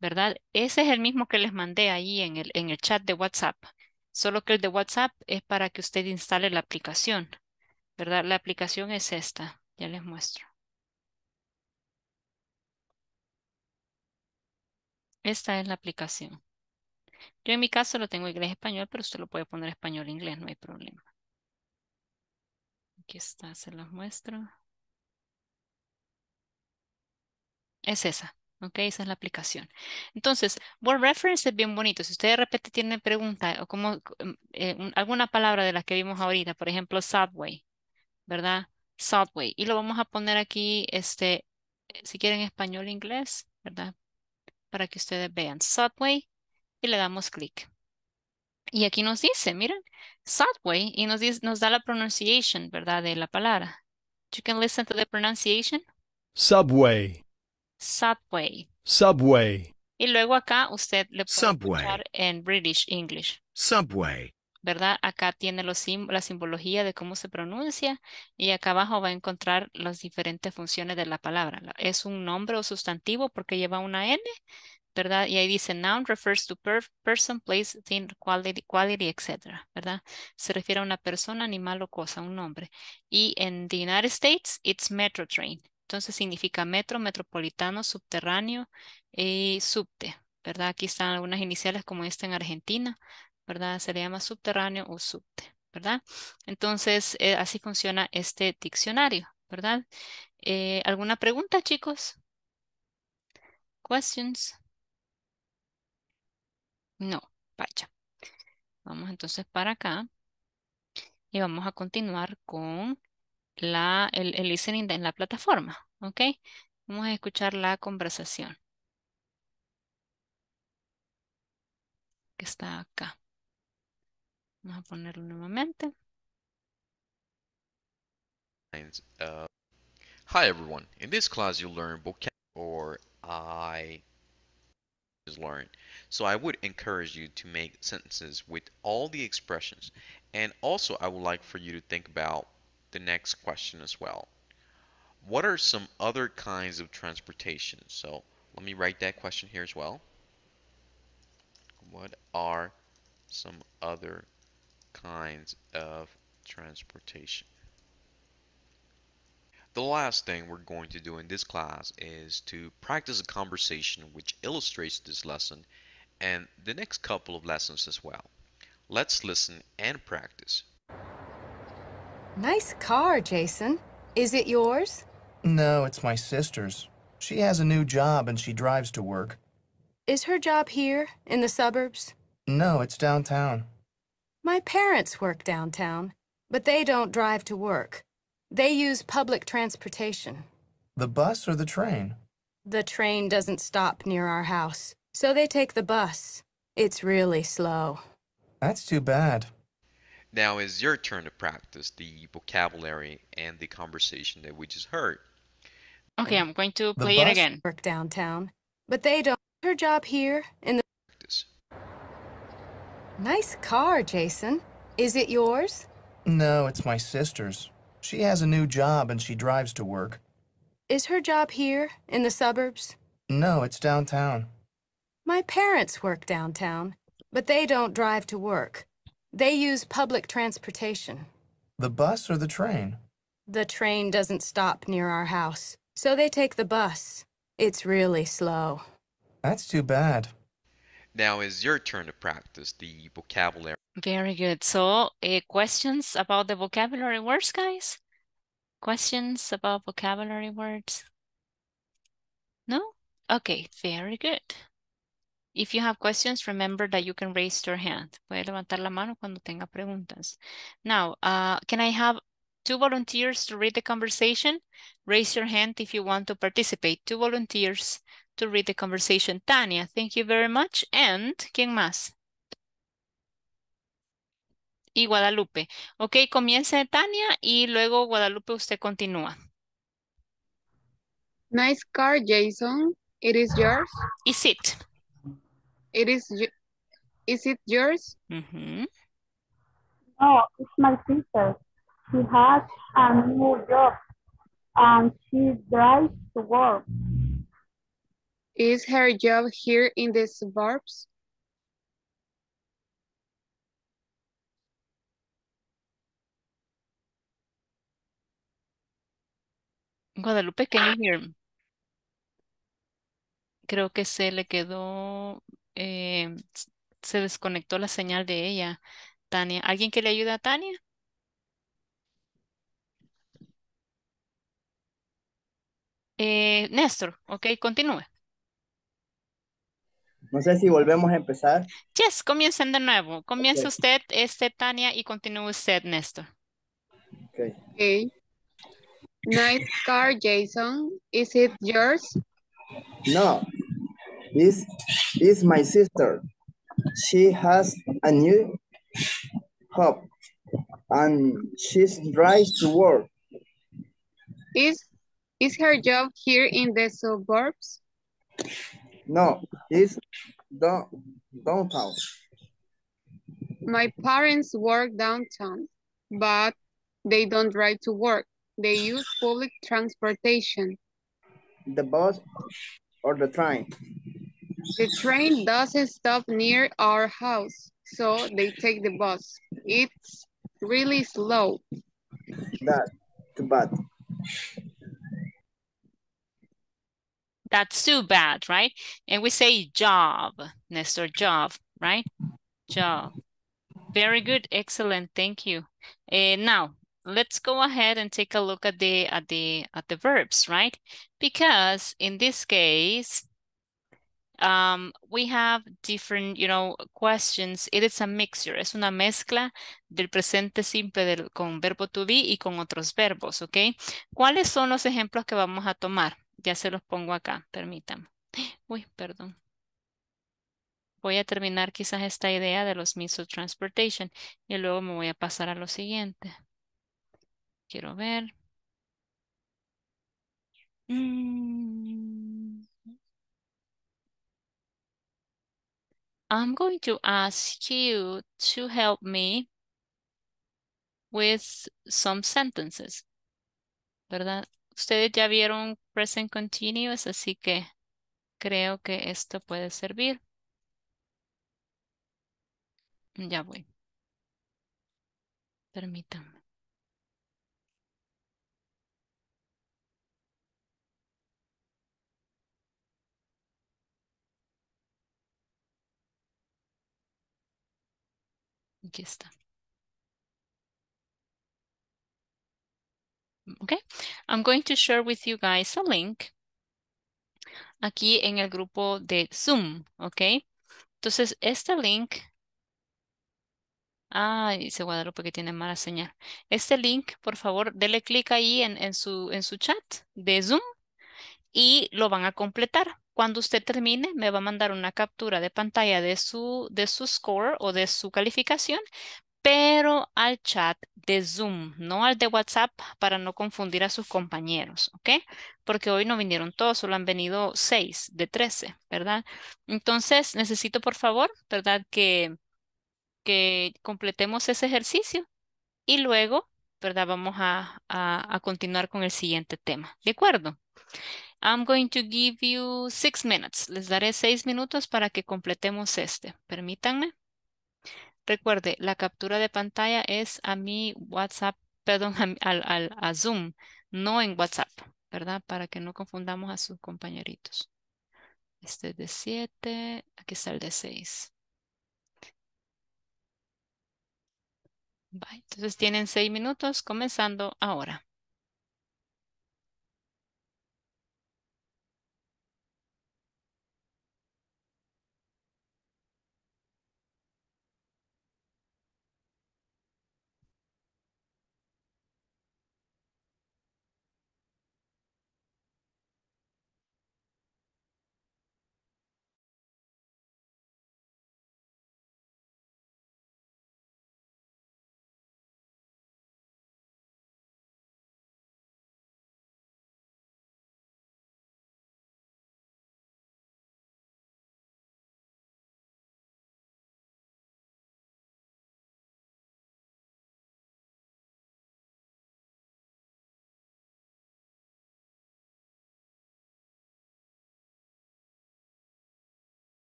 ¿verdad? Ese es el mismo que les mandé ahí en el, en el chat de WhatsApp, solo que el de WhatsApp es para que usted instale la aplicación, ¿verdad? La aplicación es esta, ya les muestro. Esta es la aplicación. Yo en mi caso lo tengo inglés-español, pero usted lo puede poner español-inglés, e no hay problema. Aquí está, se las muestro. Es esa. ¿ok? Esa es la aplicación. Entonces, Word Reference es bien bonito. Si ustedes de repente tiene preguntas o como em, eh, alguna palabra de las que vimos ahorita, por ejemplo, Subway, ¿verdad? Subway. Y lo vamos a poner aquí, este, si quieren español, e inglés, ¿verdad? Para que ustedes vean. Subway y le damos clic. Y aquí nos dice, miren, Subway, y nos, dice, nos da la pronunciación, ¿verdad? De la palabra. You can listen to the pronunciation. Subway. Subway. Subway. Y luego acá usted le puede escuchar en British English. Subway. ¿Verdad? Acá tiene los la simbología de cómo se pronuncia y acá abajo va a encontrar las diferentes funciones de la palabra. Es un nombre o sustantivo porque lleva una N ¿verdad? Y ahí dice noun refers to person, place, thing, quality, etc. ¿verdad? Se refiere a una persona, animal o cosa, un nombre. Y en the United States, it's metro train. Entonces significa metro, metropolitano, subterráneo y subte, ¿verdad? Aquí están algunas iniciales como esta en Argentina, ¿verdad? Se le llama subterráneo o subte, ¿verdad? Entonces eh, así funciona este diccionario, ¿verdad? Eh, ¿Alguna pregunta, chicos? Questions? No, pacha. Vamos entonces para acá y vamos a continuar con la, el, listening en la plataforma, ¿ok? Vamos a escuchar la conversación que está acá. Vamos a ponerlo nuevamente. Uh, hi everyone. In this class you learn vocab or I is learned. So I would encourage you to make sentences with all the expressions. And also I would like for you to think about the next question as well. What are some other kinds of transportation? So let me write that question here as well. What are some other kinds of transportation? The last thing we're going to do in this class is to practice a conversation which illustrates this lesson and the next couple of lessons as well. Let's listen and practice. Nice car, Jason. Is it yours? No, it's my sister's. She has a new job and she drives to work. Is her job here, in the suburbs? No, it's downtown. My parents work downtown, but they don't drive to work. They use public transportation. The bus or the train? The train doesn't stop near our house, so they take the bus. It's really slow. That's too bad. Now it's your turn to practice the vocabulary and the conversation that we just heard. Okay, I'm going to play it again. Work downtown, but they don't. Her job here in the practice. Nice car, Jason. Is it yours? No, it's my sister's. She has a new job and she drives to work. Is her job here, in the suburbs? No, it's downtown. My parents work downtown, but they don't drive to work. They use public transportation. The bus or the train? The train doesn't stop near our house, so they take the bus. It's really slow. That's too bad. Now is your turn to practice the vocabulary. Very good. So uh, questions about the vocabulary words, guys? Questions about vocabulary words? No? Okay, very good. If you have questions, remember that you can raise your hand. Puede levantar la mano cuando tenga preguntas. Now, uh, can I have two volunteers to read the conversation? Raise your hand if you want to participate. Two volunteers to read the conversation. Tania, thank you very much. And, ¿quién más? Y Guadalupe. Ok, comienza Tania y luego Guadalupe usted continúa. Nice car, Jason. It is yours. Is it? It is, is it yours? Mm -hmm. No, it's my sister. She has a new job and she drives to work. Is her job here in the suburbs? Guadalupe, can you Creo que se le quedó, eh, se desconectó la señal de ella, Tania. ¿Alguien que le ayude a Tania? Eh, Néstor, ok, continúe. No sé si volvemos a empezar. Yes, comiencen de nuevo. Comienza usted, este, Tania, y continúa usted, Néstor. Okay. Nice car, Jason. Is it yours? No. This is my sister. She has a new job and she's drives to work. Is, is her job here in the suburbs? No, it's downtown. My parents work downtown, but they don't drive to work. They use public transportation. The bus or the train? The train doesn't stop near our house, so they take the bus. It's really slow. That's too bad. That's too bad, right? And we say job, Nestor, job, right? Job. Very good, excellent, thank you. And eh, now, let's go ahead and take a look at the at the at the verbs, right? Because in this case, um, we have different, you know, questions. It is a mixture, es una mezcla del presente simple del, con verbo to be y con otros verbos, Okay? ¿Cuáles son los ejemplos que vamos a tomar? Ya se los pongo acá, permítanme. Uy, perdón. Voy a terminar quizás esta idea de los means transportation y luego me voy a pasar a lo siguiente. Quiero ver. Mm. I'm going to ask you to help me with some sentences, ¿verdad? ustedes ya vieron present continuous, así que creo que esto puede servir. Ya voy. Permítanme. Aquí está. Okay, I'm going to share with you guys a link aquí en el grupo de Zoom, ok. Entonces, este link, ah, se Guadalupe que tiene mala señal. Este link, por favor, dele clic ahí en, su, en su chat de Zoom y lo van a completar. Cuando usted termine, me va a mandar una captura de pantalla de su, de su score o de su calificación pero al chat de Zoom, no al de WhatsApp, para no confundir a sus compañeros, ¿ok? Porque hoy no vinieron todos, solo han venido seis de trece, ¿verdad? Entonces, necesito por favor, ¿verdad? Que, que completemos ese ejercicio y luego, ¿verdad? Vamos a, a, a continuar con el siguiente tema, ¿de acuerdo? I'm going to give you six minutes. Les daré seis minutos para que completemos este. Permítanme. Recuerde, la captura de pantalla es a mi WhatsApp, perdón, a, Zoom, no en WhatsApp, ¿verdad? Para que no confundamos a sus compañeritos. Este es de 7, aquí está el de 6. Entonces tienen 6 minutos comenzando ahora.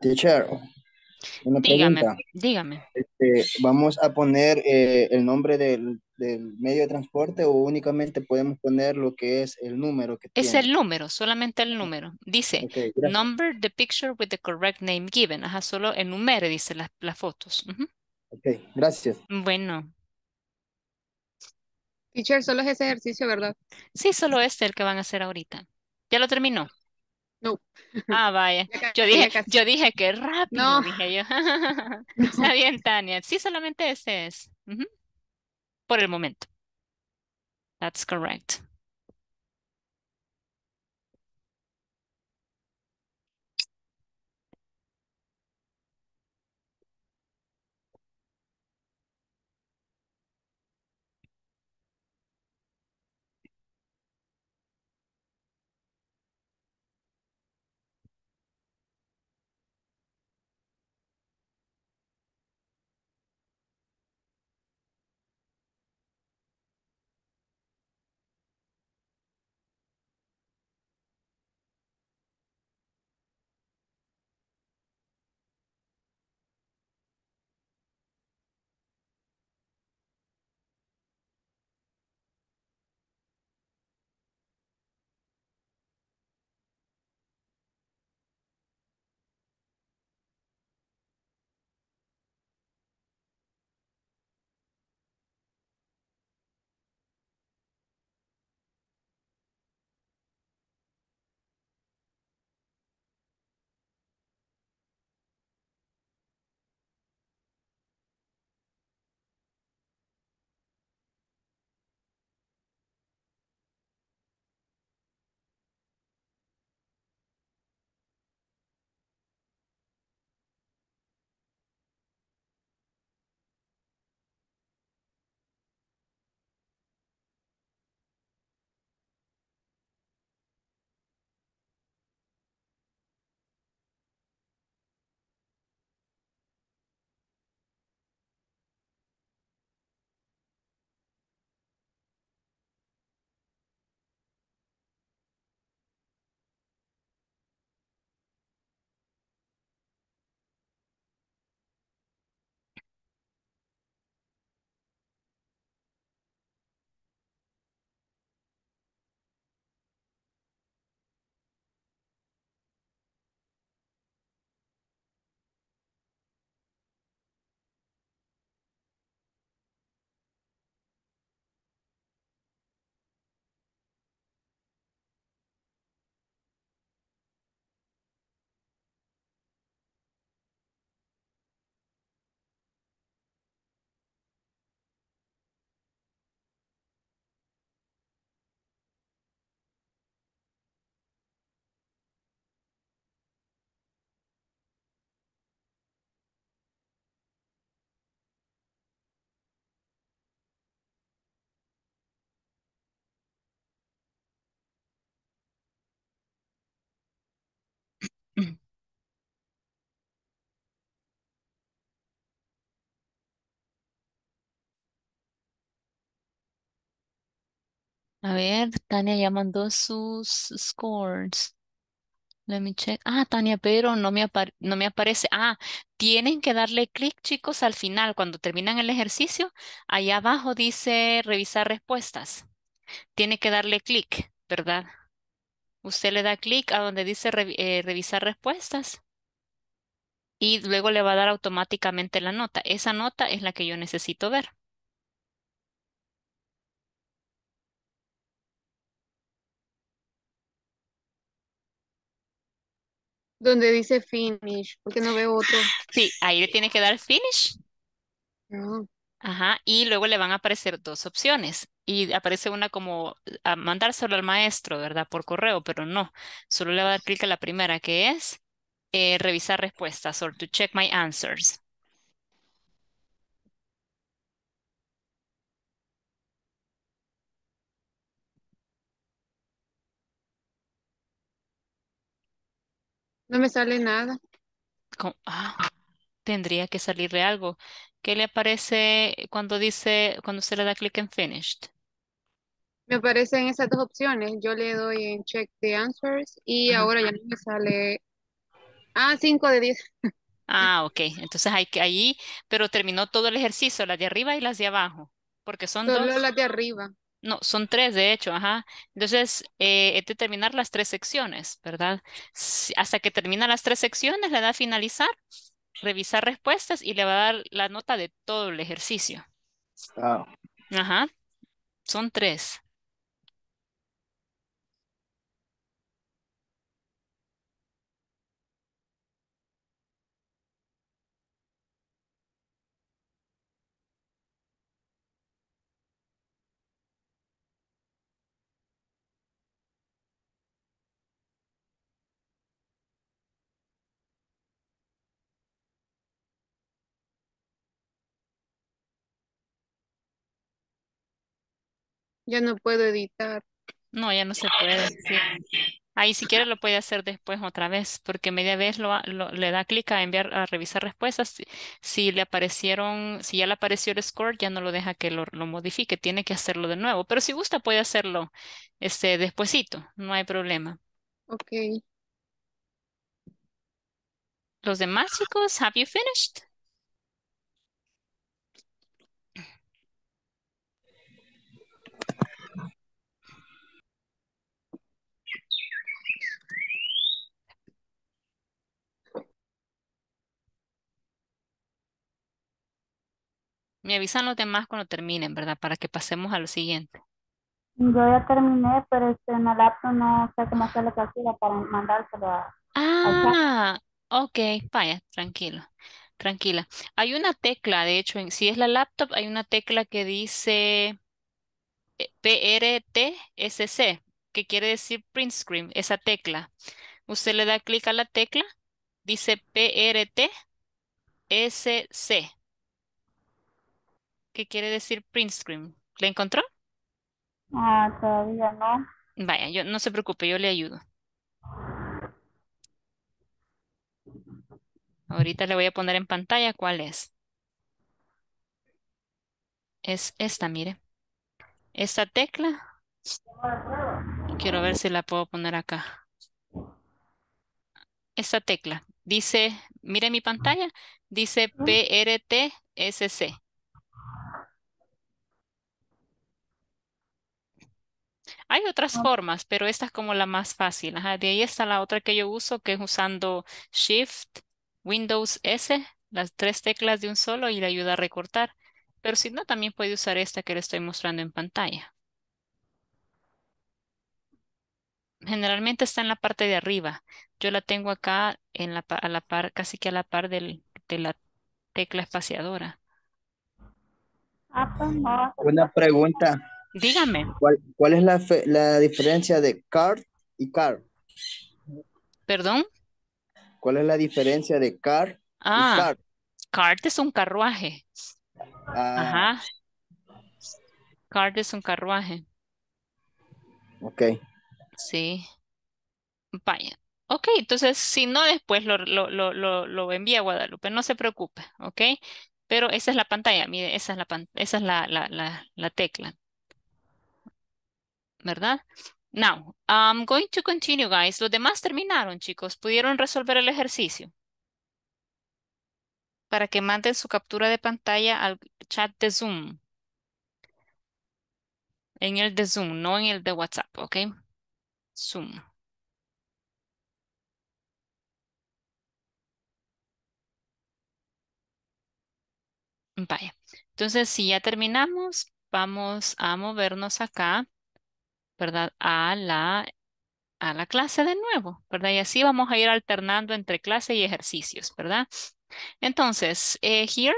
Teacher, una dígame, pregunta. Dígame. Este, ¿Vamos a poner eh, el nombre del, medio de transporte o únicamente podemos poner lo que es el número? Que es el número, solamente el número. Dice, number the picture with the correct name given. Ajá, solo enumere, dice las, las fotos. Ok, gracias. Bueno. Teacher, solo es ese ejercicio, ¿verdad? Sí, solo este el que van a hacer ahorita. ¿Ya lo terminó? No. Ah, vaya. yo dije, yo dije que rápido, no. yo. Está bien, Tania. Sí, solamente ese es. Por el momento. That's correct. A ver, Tania ya mandó sus scores. Let me check. Ah, Tania, pero no me, no me aparece. Ah, tienen que darle clic, chicos, al final. Cuando terminan el ejercicio, allá abajo dice revisar respuestas. Tiene que darle clic, ¿verdad? Usted le da clic a donde dice eh, revisar respuestas y luego le va a dar automáticamente la nota. Esa nota es la que yo necesito ver. Donde dice finish, porque no veo otro. Sí, ahí le tiene que dar finish. No. Ah. Ajá, y luego le van a aparecer dos opciones. Y aparece una como mandárselo al maestro, ¿verdad? Por correo, pero no. Solo le va a dar clic a la primera, que es eh, revisar respuestas, or to check my answers. No me sale nada. Ah, tendría que salirle algo. ¿Qué le aparece cuando dice, cuando se le da clic en Finished? Me aparecen esas dos opciones. Yo le doy en check the answers y ahora ya no me sale. Ah, 5 de 10. Ah, ok. Entonces hay que ahí, pero terminó todo el ejercicio, las de arriba y las de abajo, porque son Solo las de arriba. No, son tres, de hecho, ajá. Entonces, eh, he de terminar las tres secciones, ¿verdad? hasta que termina las tres secciones, le da a finalizar, revisar respuestas y le va a dar la nota de todo el ejercicio. Ajá. Son tres. Ya no puedo editar. No, ya no se puede. Ahí si quiere lo puede hacer después otra vez, porque media vez lo, le da clic a enviar, a revisar respuestas. Si, le aparecieron, si ya le apareció el score, ya no lo deja que lo, modifique, tiene que hacerlo de nuevo. Pero si gusta puede hacerlo este, despuesito, no hay problema. Ok. Los demás chicos, have you finished? Me avisan los demás cuando terminen, ¿verdad? Para que pasemos a lo siguiente. Yo ya terminé, pero este, en laptop no sé cómo hacer la captura para mandárselo a... Ah, ok, vaya, tranquilo, tranquila. Hay una tecla, de hecho, si es la laptop, hay una tecla que dice eh, PRTSC, que quiere decir print screen, esa tecla. Usted le da clic a la tecla, dice PRTSC. ¿Qué quiere decir print screen. ¿Le encontró? Ah, todavía no. Vaya, yo, no se preocupe, yo le ayudo. Ahorita le voy a poner en pantalla cuál es. Es esta, mire. Esta tecla. Quiero ver si la puedo poner acá. Esta tecla. Dice, mire mi pantalla. Dice PRTSC. Hay otras ah. formas, pero esta es como la más fácil. de ahí está la otra que yo uso, que es usando Shift, Windows S, las tres teclas de un solo y le ayuda a recortar. Pero si no, también puede usar esta que le estoy mostrando en pantalla. Generalmente está en la parte de arriba. Yo la tengo acá en la, a la par, casi que a la par de la tecla espaciadora. Ah, Una pues, pregunta. Dígame. ¿Cuál, es la, diferencia de car y car? ¿Perdón? ¿Cuál es la diferencia de car ah, y cart? es un carruaje. Ah. Ajá. Cart es un carruaje. Ok. Sí. Vaya. Ok, entonces si no después lo, lo, envía a Guadalupe, no se preocupe, ok. Pero esa es la pantalla, mire, esa es la, esa es la tecla. ¿verdad? Now, I'm going to continue, guys. Los demás terminaron, chicos. ¿Pudieron resolver el ejercicio? Para que manden su captura de pantalla al chat de Zoom. En el de Zoom, no en el de WhatsApp, ¿ok? Zoom. Vaya. Entonces, si ya terminamos, vamos a movernos acá ¿verdad? A la, a la clase de nuevo, ¿verdad? Y así vamos a ir alternando entre clase y ejercicios, ¿verdad? Entonces, eh, here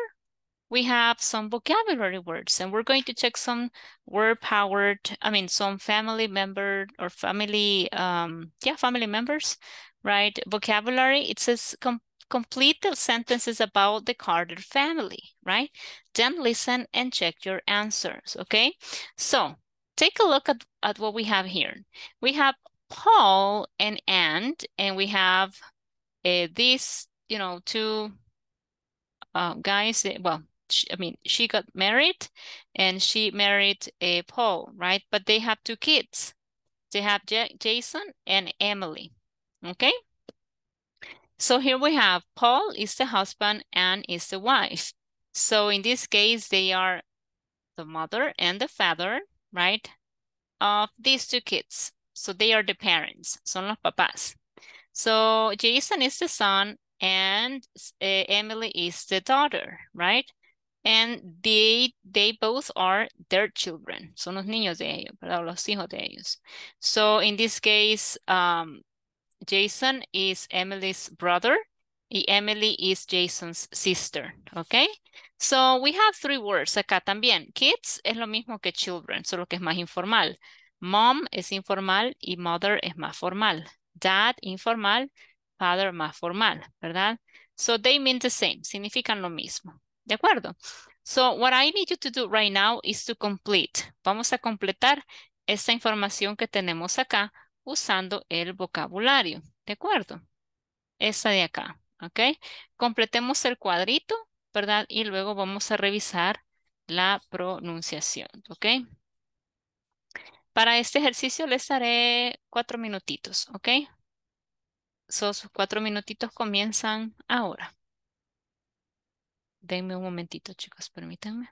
we have some vocabulary words and we're going to check some word powered, I mean, some family member or family, um, yeah, family members, right? Vocabulary, it says com complete the sentences about the Carter family, right? Then listen and check your answers, okay? So take a look at, at what we have here. We have Paul and and, and we have uh, these, you know, two uh, guys, well, she, I mean, she got married and she married uh, Paul, right? But they have two kids. They have J Jason and Emily, okay? So here we have Paul is the husband and is the wife. So in this case, they are the mother and the father, right, of these two kids. So they are the parents, son los papás. So Jason is the son and uh, Emily is the daughter, right? And they, they both are their children. Son los niños de ellos, ¿verdad? Los hijos de ellos. So in this case, um, Jason is Emily's brother Y Emily is Jason's sister, okay? So we have three words acá también. Kids es lo mismo que children, solo que es más informal. Mom es informal y mother es más formal. Dad informal, father más formal, ¿verdad? So they mean the same, significan lo mismo. ¿De acuerdo? So what I need you to do right now is to complete. Vamos a completar esta información que tenemos acá usando el vocabulario. ¿De acuerdo? Esta de acá. ¿Ok? Completemos el cuadrito, ¿verdad? Y luego vamos a revisar la pronunciación, ¿ok? Para este ejercicio les daré cuatro minutitos, ¿ok? Esos cuatro minutitos comienzan ahora. Denme un momentito, chicos, permítanme.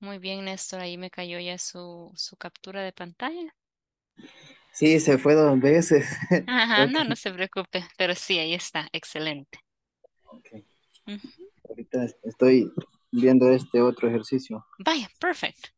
Muy bien, Néstor, ahí me cayó ya su, captura de pantalla. Sí, se fue dos veces. Ajá, no, no se preocupe, pero sí, ahí está, excelente. Ahorita estoy viendo este otro ejercicio. Vaya, perfecto.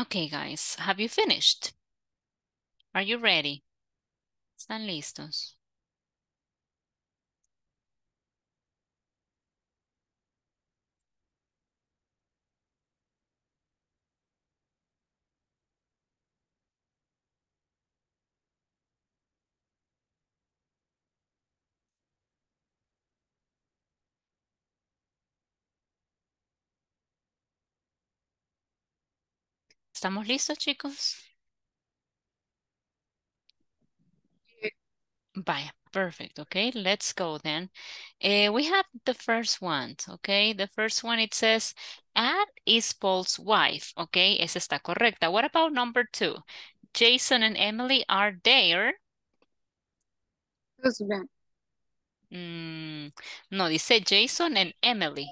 Okay, guys, have you finished? Are you ready? ¿Están listos? ¿Estamos listos, chicos? Bye. perfect. Okay, let's go then. Uh, we have the first one, okay? The first one, it says, Ad is Paul's wife, okay? Esa está correcta. What about number two? Jason and Emily are there. Husband. Mm, no, dice Jason and Emily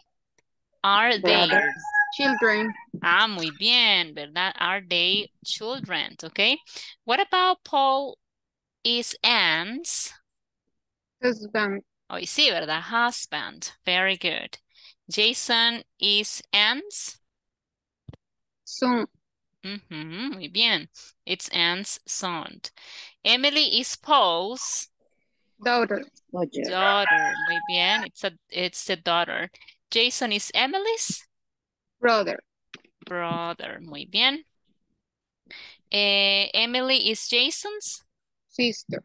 are their... Children. Ah, muy bien, ¿verdad? Are they children, okay? What about Paul is Anne's? Husband. Oh, sí, ¿verdad? Husband. Very good. Jason is Anne's? Son. Mm -hmm, muy bien. It's Anne's son. Emily is Paul's? Daughter. Daughter. Muy bien. It's, a, it's the daughter. Jason is Emily's? Brother. Brother, muy bien. Eh, Emily is Jason's. Sister.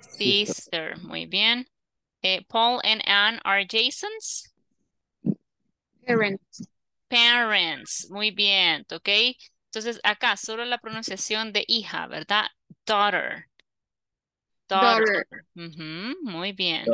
Sister, muy bien. Eh, Paul and Ann are Jason's. Parents. Parents, muy bien, ok. Entonces acá solo la pronunciación de hija, ¿verdad? Daughter. Daughter. muy bien.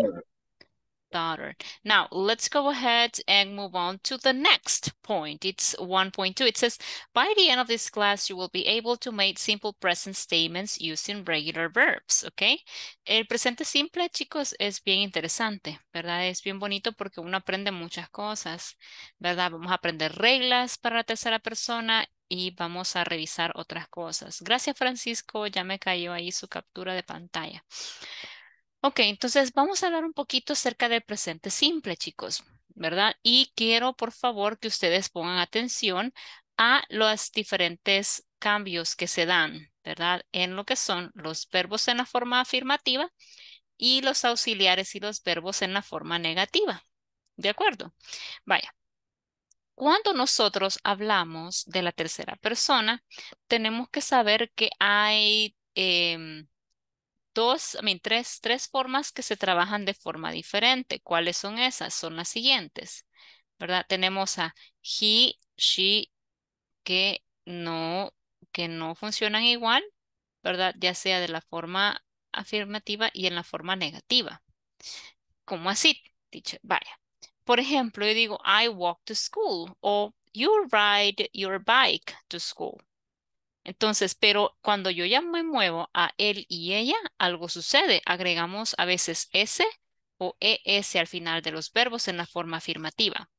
daughter. Now let's go ahead and move on to the next point. It's 1.2. It says, by the end of this class, you will be able to make simple present statements using regular verbs, Okay? El presente simple, chicos, es bien interesante, ¿verdad? Es bien bonito porque uno aprende muchas cosas, ¿verdad? Vamos a aprender reglas para la tercera persona y vamos a revisar otras cosas. Gracias, Francisco. Ya me cayó ahí su captura de pantalla. Ok, entonces vamos a hablar un poquito acerca del presente simple, chicos, ¿verdad? Y quiero, por favor, que ustedes pongan atención a los diferentes cambios que se dan, ¿verdad? En lo que son los verbos en la forma afirmativa y los auxiliares y los verbos en la forma negativa. ¿De acuerdo? Vaya. Cuando nosotros hablamos de la tercera persona, tenemos que saber que hay em, dos, tres, tres formas que se trabajan de forma diferente. ¿Cuáles son esas? Son las siguientes, ¿verdad? Tenemos a he, she, que no, que no funcionan igual, ¿verdad? Ya sea de la forma afirmativa y en la forma negativa. ¿Cómo así, Vaya. Por ejemplo, yo digo, I walk to school o you ride your bike to school. Entonces, pero cuando yo ya me muevo a él y ella, algo sucede. Agregamos a veces S o e ES al final de los verbos en la forma afirmativa.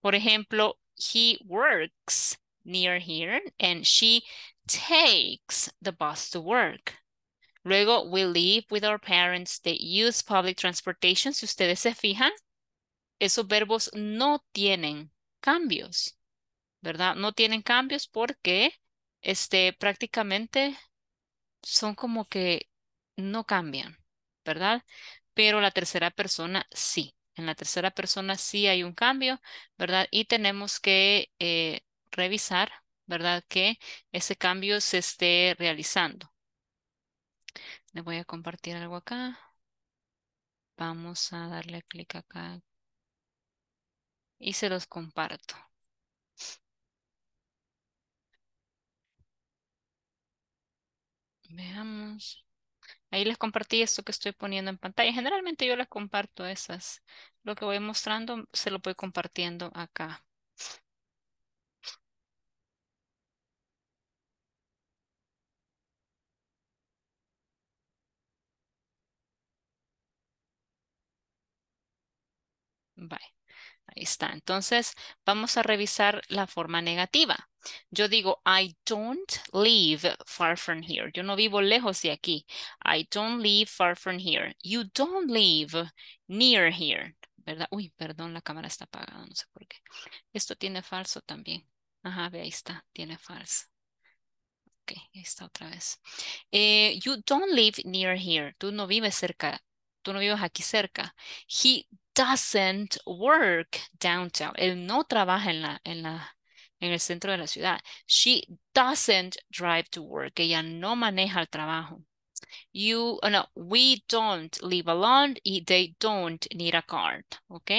Por ejemplo, he works near here and she takes the bus to work. Luego, we live with our parents, they use public transportation. Si ustedes se fijan, esos verbos no tienen cambios, ¿verdad? No tienen cambios porque este, prácticamente son como que no cambian, ¿verdad? Pero la tercera persona sí. En la tercera persona sí hay un cambio, ¿verdad? Y tenemos que eh, revisar, ¿verdad? Que ese cambio se esté realizando. Le voy a compartir algo acá. Vamos a darle clic acá. Y se los comparto. Veamos. Ahí les compartí esto que estoy poniendo en pantalla. Generalmente yo les comparto esas. Lo que voy mostrando se lo voy compartiendo acá. Bye. Ahí está. Entonces, vamos a revisar la forma negativa. Yo digo, I don't live far from here. Yo no vivo lejos de aquí. I don't live far from here. You don't live near here. ¿Verdad? Uy, perdón, la cámara está apagada, no sé por qué. Esto tiene falso también. Ajá, ve, ahí está, tiene falso. Ok, ahí está otra vez. Eh, you don't live near here. Tú no vives cerca. Tú no vives aquí cerca. He doesn't work downtown. Él no trabaja en la, en la, en el centro de la ciudad. She doesn't drive to work. Ella no maneja el trabajo. You, oh, no, we don't live alone y they don't need a car. ¿Ok?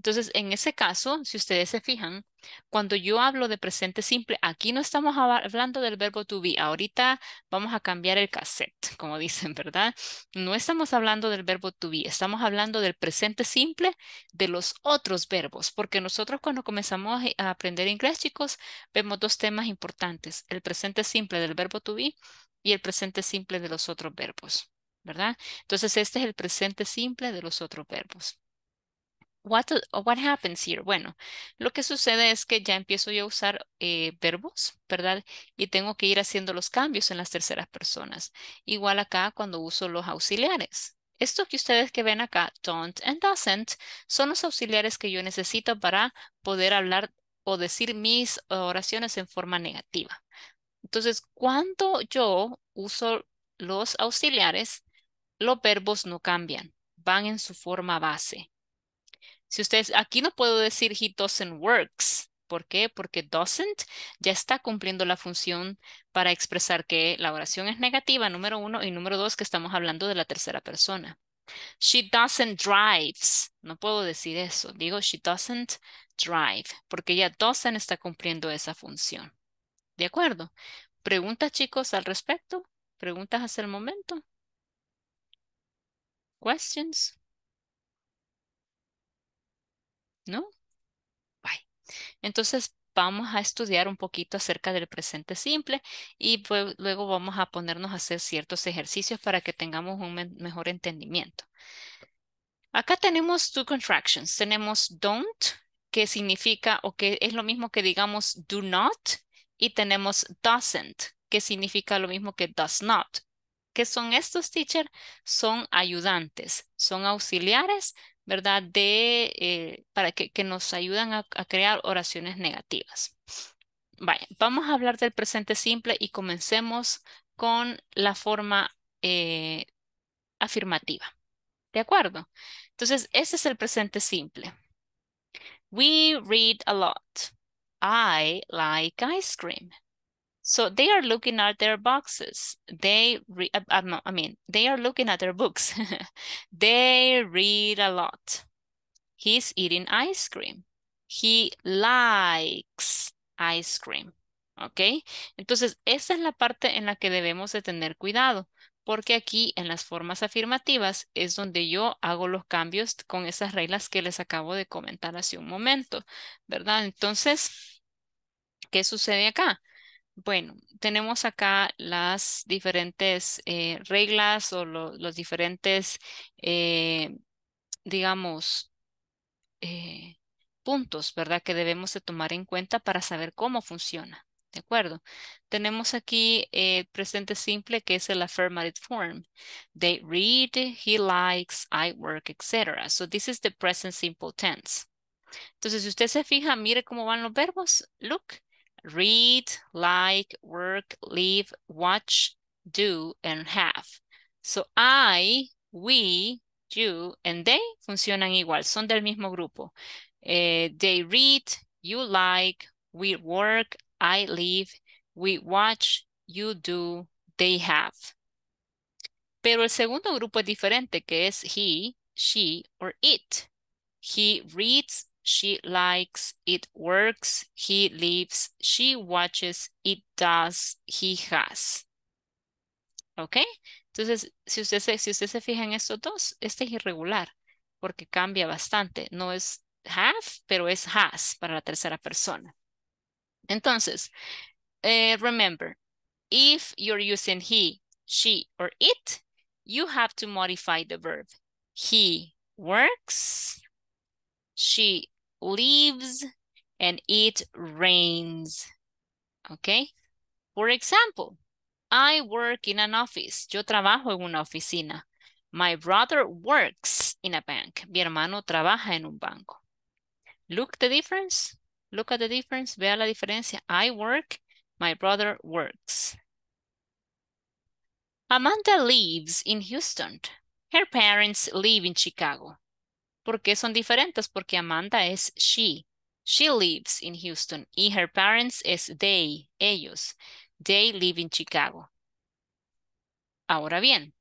Entonces, en ese caso, si ustedes se fijan, cuando yo hablo de presente simple, aquí no estamos hablando del verbo to be. Ahorita vamos a cambiar el cassette, como dicen, ¿verdad? No estamos hablando del verbo to be, estamos hablando del presente simple de los otros verbos, porque nosotros cuando comenzamos a aprender inglés, chicos, vemos dos temas importantes, el presente simple del verbo to be y el presente simple de los otros verbos, ¿verdad? Entonces, este es el presente simple de los otros verbos what, what happens here? Bueno, lo que sucede es que ya empiezo yo a usar eh, verbos, ¿verdad? Y tengo que ir haciendo los cambios en las terceras personas. Igual acá cuando uso los auxiliares. Estos que ustedes que ven acá, don't and doesn't, son los auxiliares que yo necesito para poder hablar o decir mis oraciones en forma negativa. Entonces, cuando yo uso los auxiliares, los verbos no cambian, van en su forma base. Si ustedes, aquí no puedo decir he doesn't works. ¿Por qué? Porque doesn't ya está cumpliendo la función para expresar que la oración es negativa, número uno, y número dos, que estamos hablando de la tercera persona. She doesn't drives. No puedo decir eso. Digo she doesn't drive, porque ya doesn't está cumpliendo esa función. ¿De acuerdo? ¿Preguntas, chicos, al respecto? ¿Preguntas hasta el momento? ¿Questions? ¿no? Bye. Entonces vamos a estudiar un poquito acerca del presente simple y luego vamos a ponernos a hacer ciertos ejercicios para que tengamos un mejor entendimiento. Acá tenemos two contractions. Tenemos don't, que significa o que es lo mismo que digamos do not, y tenemos doesn't, que significa lo mismo que does not. ¿Qué son estos, teacher? Son ayudantes, son auxiliares ¿verdad? De, eh, para que, nos ayudan a, crear oraciones negativas. Vaya, vamos a hablar del presente simple y comencemos con la forma eh, afirmativa. ¿De acuerdo? Entonces, ese es el presente simple. We read a lot. I like ice cream. So they are looking at their boxes. They uh, uh, I mean, they are looking at their books. they read a lot. He's eating ice cream. He likes ice cream. okay Entonces, esa es la parte en la que debemos de tener cuidado, porque aquí en las formas afirmativas es donde yo hago los cambios con esas reglas que les acabo de comentar hace un momento, ¿verdad? Entonces, ¿qué sucede acá? Bueno, tenemos acá las diferentes eh, reglas o los diferentes, eh, digamos, eh, puntos, ¿verdad? Que debemos de tomar en cuenta para saber cómo funciona, ¿de acuerdo? Tenemos aquí el presente simple que es el affirmative form. They read, he likes, I work, etc. So this is the present simple tense. Entonces, si usted se fija, mire cómo van los verbos. Look, read, like, work, live, watch, do, and have. So I, we, you, and they funcionan igual, son del mismo grupo. Eh, they read, you like, we work, I live, we watch, you do, they have. Pero el segundo grupo es diferente, que es he, she, or it. He reads, she likes, it works, he lives, she watches, it does, he has. ¿Ok? Entonces, si usted, se, si usted se fija en estos dos, este es irregular, porque cambia bastante. No es have, pero es has para la tercera persona. Entonces, eh, remember, if you're using he, she, or it, you have to modify the verb. He works, she leaves and it rains. Okay? For example, I work in an office. Yo trabajo en una oficina. My brother works in a bank. Mi hermano trabaja en un banco. Look the difference. Look at the difference. Vea la diferencia. I work. My brother works. Amanda lives in Houston. Her parents live in Chicago. ¿Por qué son diferentes? Porque Amanda es she. She lives in Houston. Y her parents es they, ellos. They live in Chicago. Ahora bien,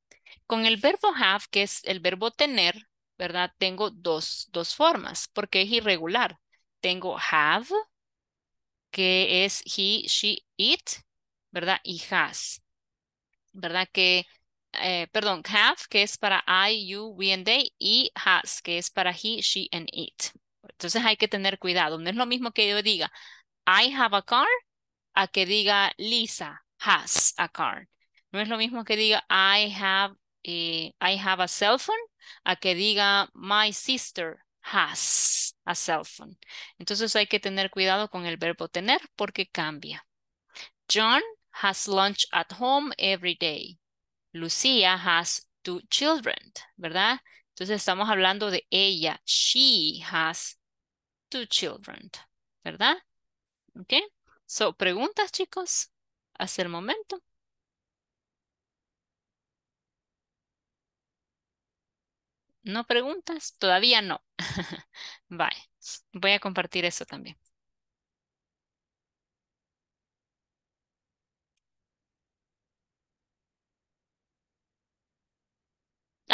con el verbo have, que es el verbo tener, ¿verdad? Tengo dos, dos formas, porque es irregular. Tengo have, que es he, she, it, ¿verdad? Y has, ¿verdad? Que eh, perdón, have, que es para I, you, we and they, y has, que es para he, she and it. Entonces hay que tener cuidado. No es lo mismo que yo diga I have a car a que diga Lisa has a car. No es lo mismo que diga I have eh, I have a cell phone a que diga my sister has a cell phone. Entonces hay que tener cuidado con el verbo tener porque cambia. John has lunch at home every day. Lucía has two children, ¿verdad? Entonces estamos hablando de ella. She has two children, ¿verdad? ¿Ok? So, preguntas, chicos, hasta el momento. ¿No preguntas? Todavía no. Bye. Voy a compartir eso también.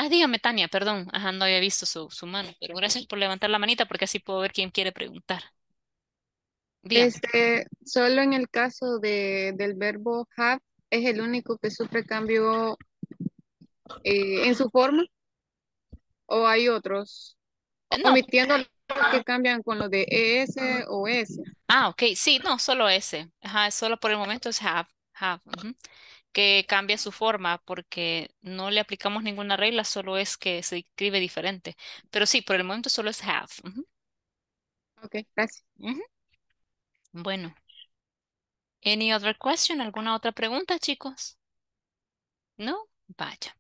Ah, dígame, Tania, perdón. Ajá, no había visto su, mano, pero gracias por levantar la manita porque así puedo ver quién quiere preguntar. Bien. Este, solo en el caso de, del verbo have, es el único que sufre cambio eh, en su forma. ¿O hay otros? Eh, no. Omitiendo que cambian con lo de ES o S. Ah, ok. Sí, no, solo S. Ajá, solo por el momento es have. have que cambia su forma porque no le aplicamos ninguna regla, solo es que se escribe diferente. Pero sí, por el momento solo es have. Ok, gracias. Bueno. Any other question? ¿Alguna otra pregunta, chicos? ¿No? Vaya.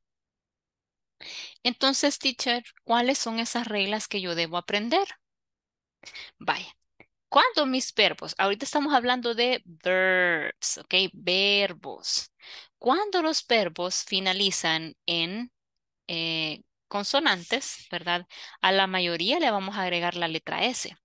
Entonces, teacher, ¿cuáles son esas reglas que yo debo aprender? Vaya, ¿Cuándo mis verbos? Ahorita estamos hablando de verbs, ¿ok? Verbos. Cuando los verbos finalizan en eh, consonantes, ¿verdad? A la mayoría le vamos a agregar la letra S.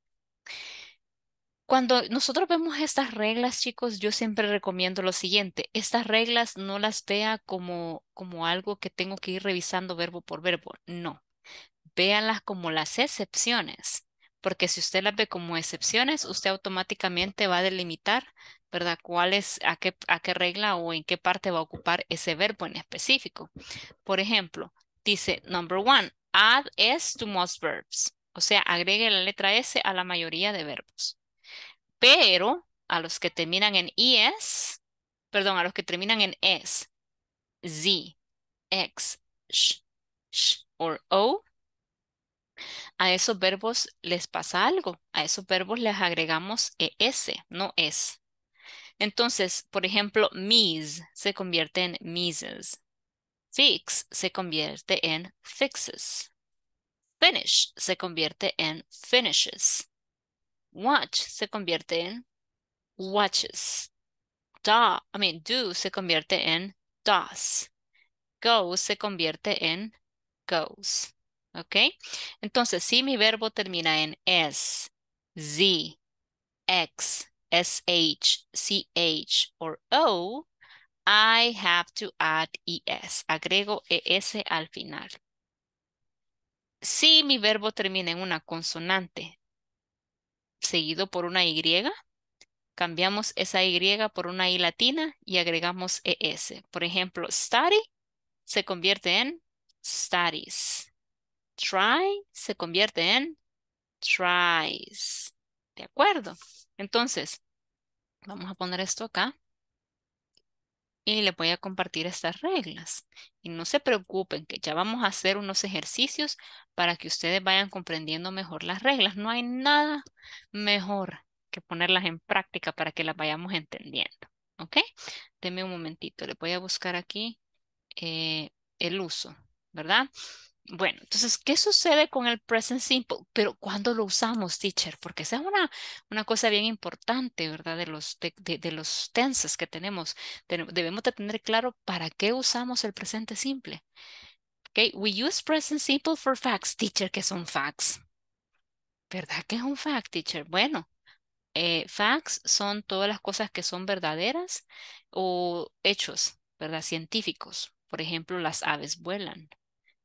Cuando nosotros vemos estas reglas, chicos, yo siempre recomiendo lo siguiente. Estas reglas no las vea como, como algo que tengo que ir revisando verbo por verbo. No. Véanlas como las excepciones porque si usted las ve como excepciones, usted automáticamente va a delimitar, ¿verdad? ¿Cuál es, a qué, regla o en qué parte va a ocupar ese verbo en específico? Por ejemplo, dice, number one, add S to most verbs. O sea, agregue la letra S a la mayoría de verbos. Pero a los que terminan en ES, perdón, a los que terminan en S, Z, X, Sh, Sh, or O, a esos verbos les pasa algo. A esos verbos les agregamos e, es, no es. Entonces, por ejemplo, mis se convierte en mises. Fix se convierte en fixes. Finish se convierte en finishes. Watch se convierte en watches. Do, I mean, do se convierte en does. Go se convierte en goes. ¿Ok? Entonces, si mi verbo termina en S, Z, X, SH, CH, o O, I have to add ES. Agrego ES al final. Si mi verbo termina en una consonante seguido por una Y, cambiamos esa Y por una I latina y agregamos ES. Por ejemplo, study se convierte en studies try se convierte en tries. ¿De acuerdo? Entonces, vamos a poner esto acá. Y le voy a compartir estas reglas. Y no se preocupen que ya vamos a hacer unos ejercicios para que ustedes vayan comprendiendo mejor las reglas. No hay nada mejor que ponerlas en práctica para que las vayamos entendiendo. ¿Ok? Deme un momentito. Le voy a buscar aquí eh, el uso, ¿verdad? Bueno, entonces, ¿qué sucede con el present simple? Pero ¿cuándo lo usamos, teacher? Porque esa es una, una cosa bien importante, ¿verdad? De los, de, los tenses que tenemos. Debemos de tener claro para qué usamos el presente simple. Okay, we use present simple for facts, teacher, que son facts. ¿Verdad que es un fact, teacher? Bueno, eh, facts son todas las cosas que son verdaderas o hechos, ¿verdad? Científicos. Por ejemplo, las aves vuelan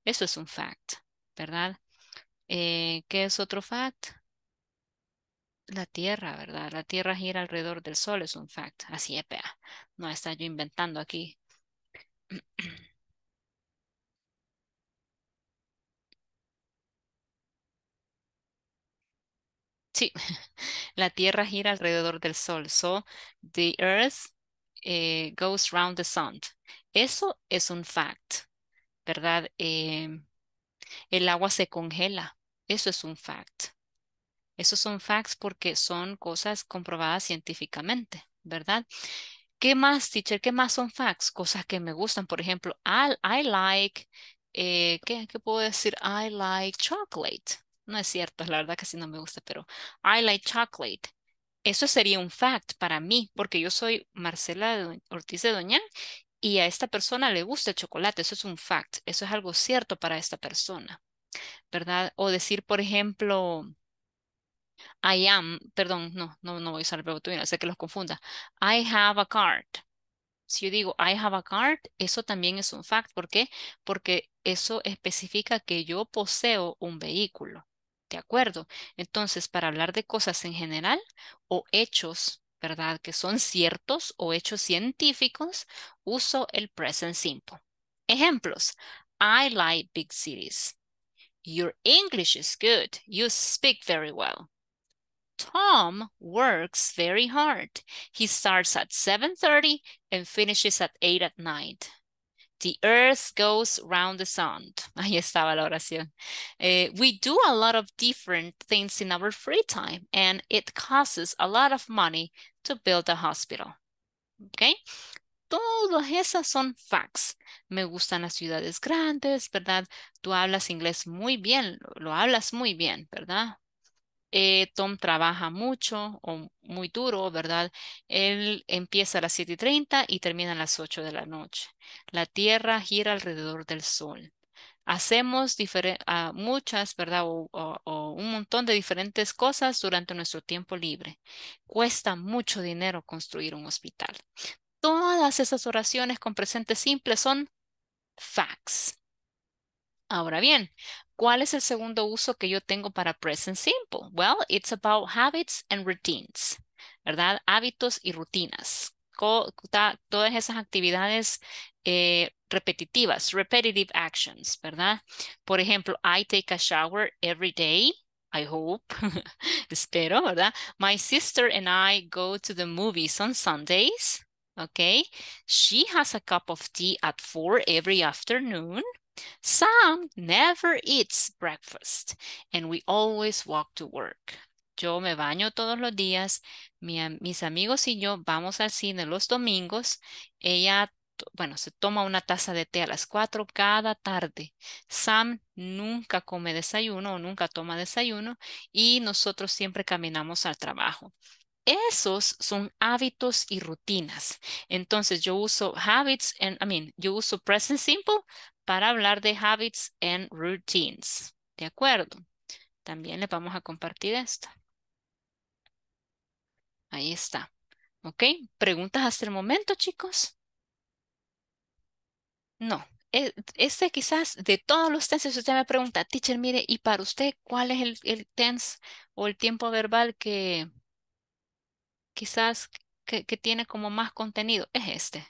eso es un fact, ¿verdad? Eh, ¿Qué es otro fact? La Tierra, ¿verdad? La Tierra gira alrededor del Sol, es un fact. Así es, No está yo inventando aquí. Sí, la Tierra gira alrededor del Sol. So, the Earth eh, goes round the Sun. Eso es un fact. ¿verdad? Em, el agua se congela. Eso es un fact. Esos son facts porque son cosas comprobadas científicamente, ¿verdad? ¿Qué más, teacher? ¿Qué más son facts? Cosas que me gustan. Por ejemplo, I, like, eh, ¿qué, puedo decir? I like chocolate. No es cierto, la verdad que si no me gusta, pero I like chocolate. Eso sería un fact para mí, porque yo soy Marcela Ortiz de Doña y a esta persona le gusta el chocolate, eso es un fact, eso es algo cierto para esta persona, ¿verdad? O decir, por ejemplo, I am, perdón, no, no, no voy a usar el verbo sé que los confunda. I have a card. Si yo digo I have a card, eso también es un fact. ¿Por qué? Porque eso especifica que yo poseo un vehículo. ¿De acuerdo? Entonces, para hablar de cosas en general o hechos ¿verdad? Que son ciertos o hechos científicos, uso el present simple. Ejemplos. I like big cities. Your English is good. You speak very well. Tom works very hard. He starts at 7.30 and finishes at 8 at night. The earth goes round the sun. Ahí estaba la oración. Eh, we do a lot of different things in our free time and it costs a lot of money to build a hospital. Okay? Todas esas son facts. Me gustan las ciudades grandes, ¿verdad? Tú hablas inglés muy bien, lo hablas muy bien, ¿verdad? Eh, Tom trabaja mucho o muy duro, ¿verdad? Él empieza a las 7 y 30 y termina a las 8 de la noche. La Tierra gira alrededor del Sol. Hacemos ah, muchas, ¿verdad? o un montón de diferentes cosas durante nuestro tiempo libre. Cuesta mucho dinero construir un hospital. Todas esas oraciones con presente simple son facts. Ahora bien, ¿cuál es el segundo uso que yo tengo para present simple? Well, it's about habits and routines, ¿verdad? Hábitos y rutinas. Todas esas actividades eh, repetitivas, repetitive actions, ¿verdad? Por ejemplo, I take a shower every day. I hope, espero, ¿verdad? My sister and I go to the movies on Sundays. Okay. She has a cup of tea at four every afternoon. Sam never eats breakfast and we always walk to work. Yo me baño todos los días, mis amigos y yo vamos al cine los domingos. Ella, bueno, se toma una taza de té a las cuatro cada tarde. Sam nunca come desayuno o nunca toma desayuno y nosotros siempre caminamos al trabajo. Esos son hábitos y rutinas. Entonces yo uso habits, and, I mean, yo uso present simple para hablar de habits and routines. ¿De acuerdo? También les vamos a compartir esto. Ahí está. ¿Ok? ¿Preguntas hasta el momento, chicos? No. E, este quizás de todos los tenses, usted me pregunta, teacher, mire, ¿y para usted cuál es el, el tense o el tiempo verbal que, quizás que, tiene como más contenido es este.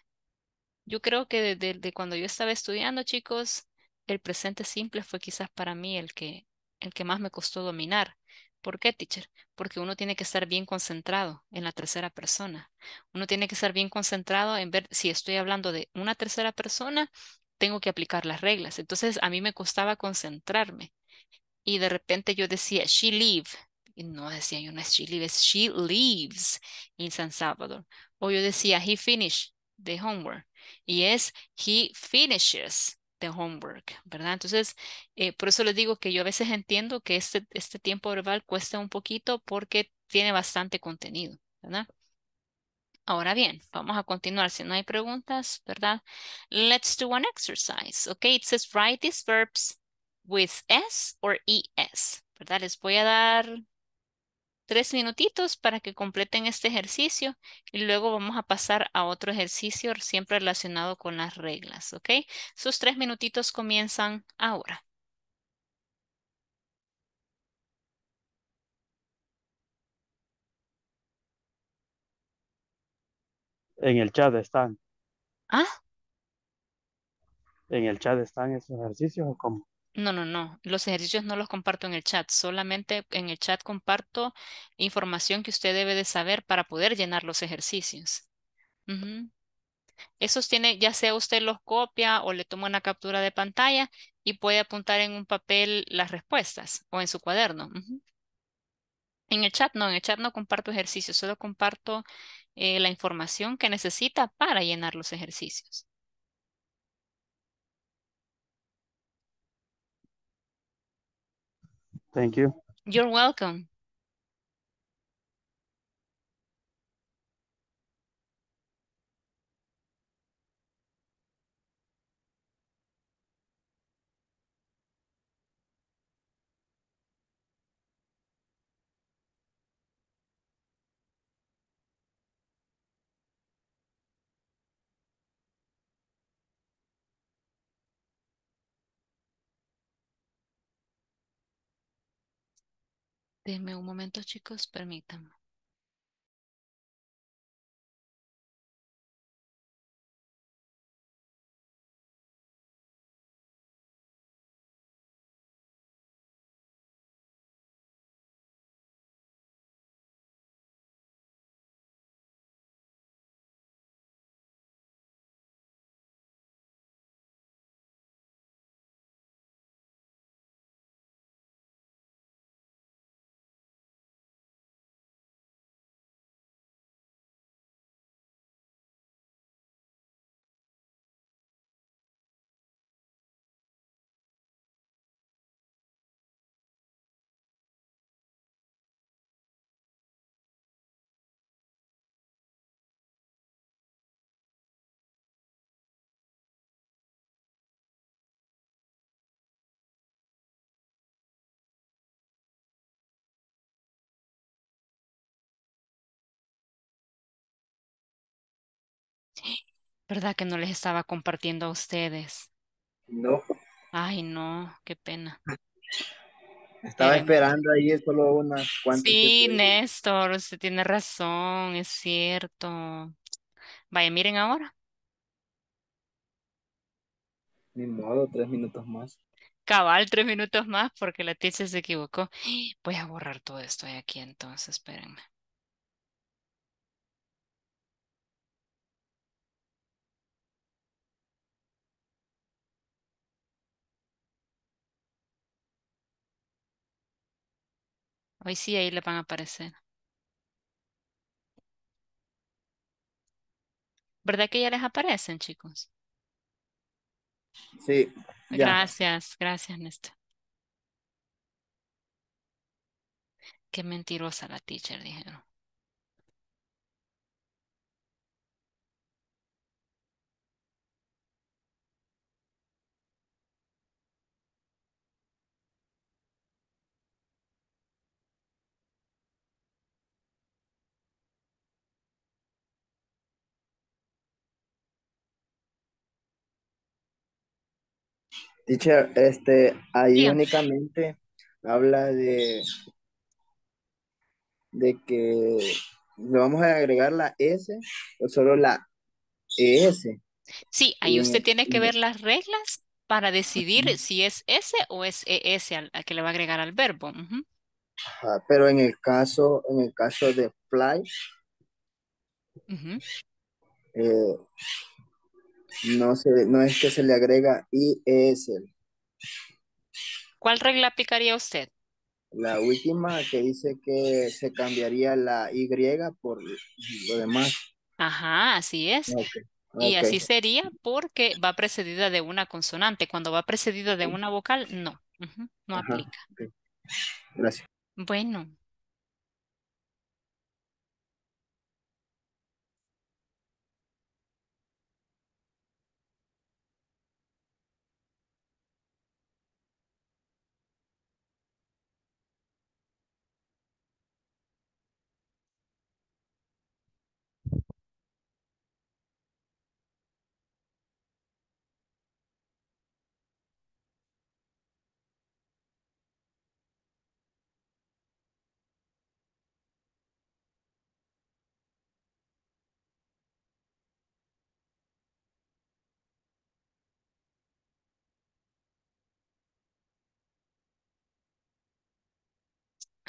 Yo creo que desde cuando yo estaba estudiando, chicos, el presente simple fue quizás para mí el que, el que más me costó dominar. ¿Por qué, teacher? Porque uno tiene que estar bien concentrado en la tercera persona. Uno tiene que estar bien concentrado en ver si estoy hablando de una tercera persona, tengo que aplicar las reglas. Entonces a mí me costaba concentrarme. Y de repente yo decía, she live, no decía yo, no es she leaves, she leaves in San Salvador. O yo decía, he finished the homework. Y es, he finishes the homework, ¿verdad? Entonces, eh, por eso les digo que yo a veces entiendo que este, este tiempo verbal cuesta un poquito porque tiene bastante contenido, ¿verdad? Ahora bien, vamos a continuar. Si no hay preguntas, ¿verdad? Let's do one exercise. Okay, it says write these verbs with S or ES, ¿verdad? Les voy a dar tres minutitos para que completen este ejercicio y luego vamos a pasar a otro ejercicio siempre relacionado con las reglas, ¿ok? Sus tres minutitos comienzan ahora. En el chat están. ¿Ah? ¿En el chat están esos ejercicios o cómo? No, no, no. Los ejercicios no los comparto en el chat. Solamente en el chat comparto información que usted debe de saber para poder llenar los ejercicios. Esos tiene, ya sea usted los copia o le toma una captura de pantalla y puede apuntar en un papel las respuestas o en su cuaderno. En el chat no, en el chat no comparto ejercicios, solo comparto eh, la información que necesita para llenar los ejercicios. Thank you. You're welcome. Denme un momento, chicos, permítanme. ¿Verdad que no les estaba compartiendo a ustedes? No. Ay, no, qué pena. Estaba em, esperando ahí solo unas cuantas. Sí, Néstor, usted tiene razón, es cierto. Vaya, miren ahora. Ni modo, tres minutos más. Cabal, tres minutos más porque la tía se equivocó. Voy a borrar todo esto de aquí entonces, espérenme. Ahí sí ahí le van a aparecer. ¿Verdad que ya les aparecen, chicos? Sí. Gracias, gracias, Néstor. Qué mentirosa la teacher, dijeron. Teacher, este, ahí únicamente habla de, de que le vamos a agregar la S o solo la ES. Sí, ahí usted tiene que ver las reglas para decidir si es S o es ES al, que le va a agregar al verbo. Ajá, pero en el caso, en el caso de fly, no, se, no es que se le agrega el ¿Cuál regla aplicaría usted? La última que dice que se cambiaría la Y por lo demás. Ajá, así es. Y así sería porque va precedida de una consonante. Cuando va precedida de una vocal, no. No aplica. Gracias. Bueno,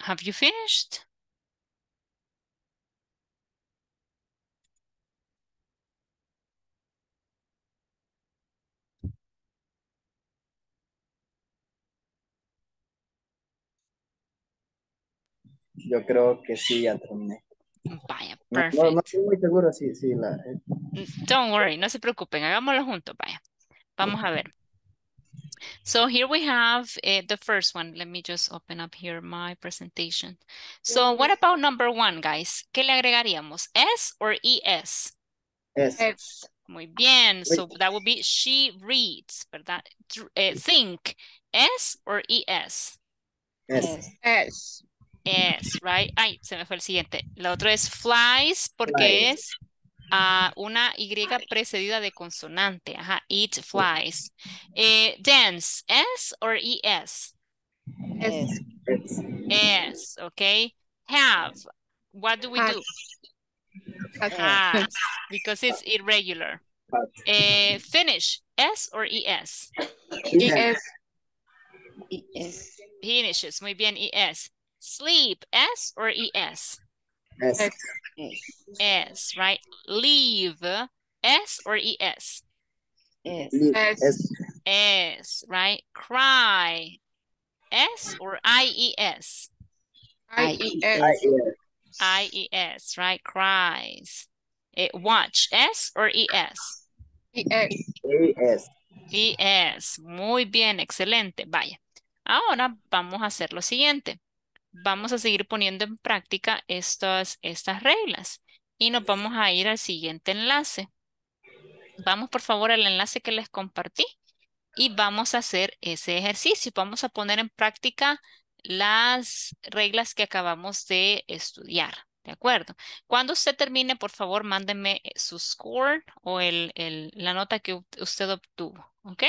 Have you finished? Yo creo que sí, ya terminé. Vaya, perfecto. No, estoy muy seguro, sí, sí. La... Eh. Don't worry, no se preocupen, hagámoslo juntos, vaya. Vamos a ver. So here we have uh, the first one. Let me just open up here my presentation. So what about number one, guys? ¿Qué le agregaríamos? ¿S or ES? S. S. Muy bien. So that would be she reads, ¿verdad? Uh, think. ¿S or ES? S. S. S, right? Ay, se me fue el siguiente. La otra es flies porque flies. es una Y precedida de consonante. Ajá, it flies. Eh, dance, S or e ES? S. S, okay. Have, what do we do? Has, because it's irregular. Eh, finish, S or ES? ES. ES. Finishes, muy bien, ES. Sleep, S or ES? S. right? Leave. E S or ES? S. S. right? Cry. S or IES? IES. IES, right? Cries. watch. S or ES? ES. ES. ES. E e Muy bien, excelente. Vaya. Ahora vamos a hacer lo siguiente vamos a seguir poniendo en práctica estas, estas reglas y nos vamos a ir al siguiente enlace. Vamos por favor al enlace que les compartí y vamos a hacer ese ejercicio. Vamos a poner en práctica las reglas que acabamos de estudiar. ¿De acuerdo? Cuando usted termine, por favor, mándeme su score o la nota que usted obtuvo. ¿Ok?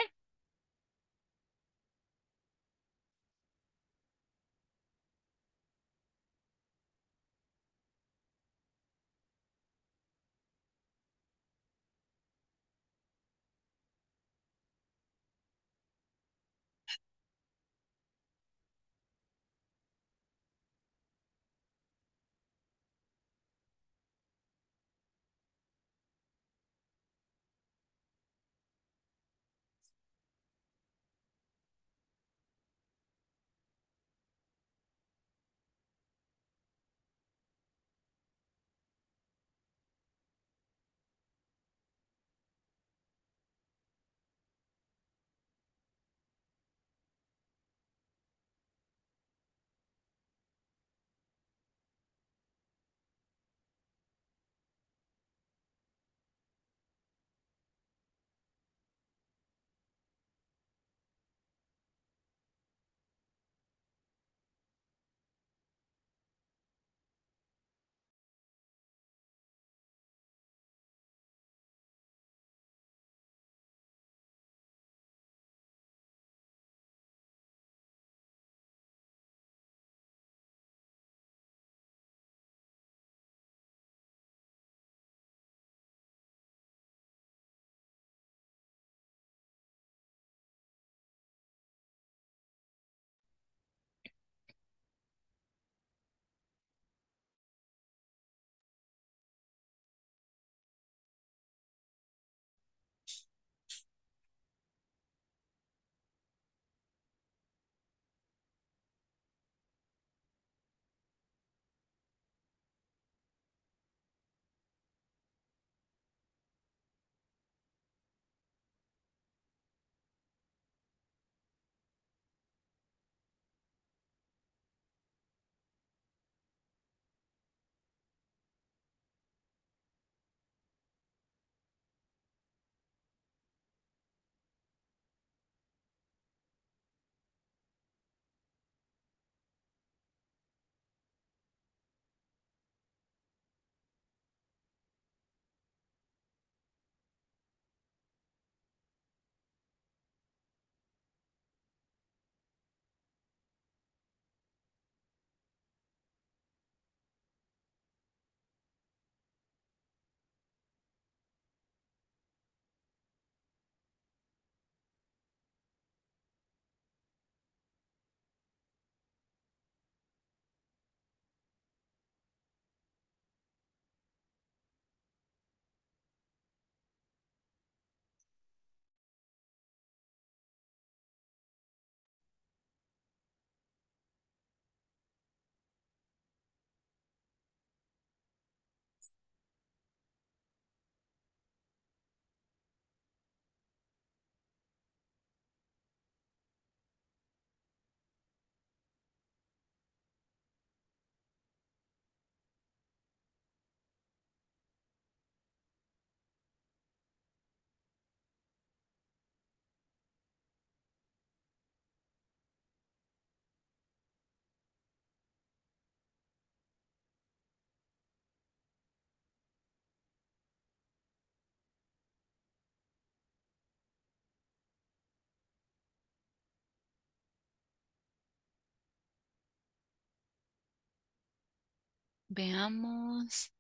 Veamos.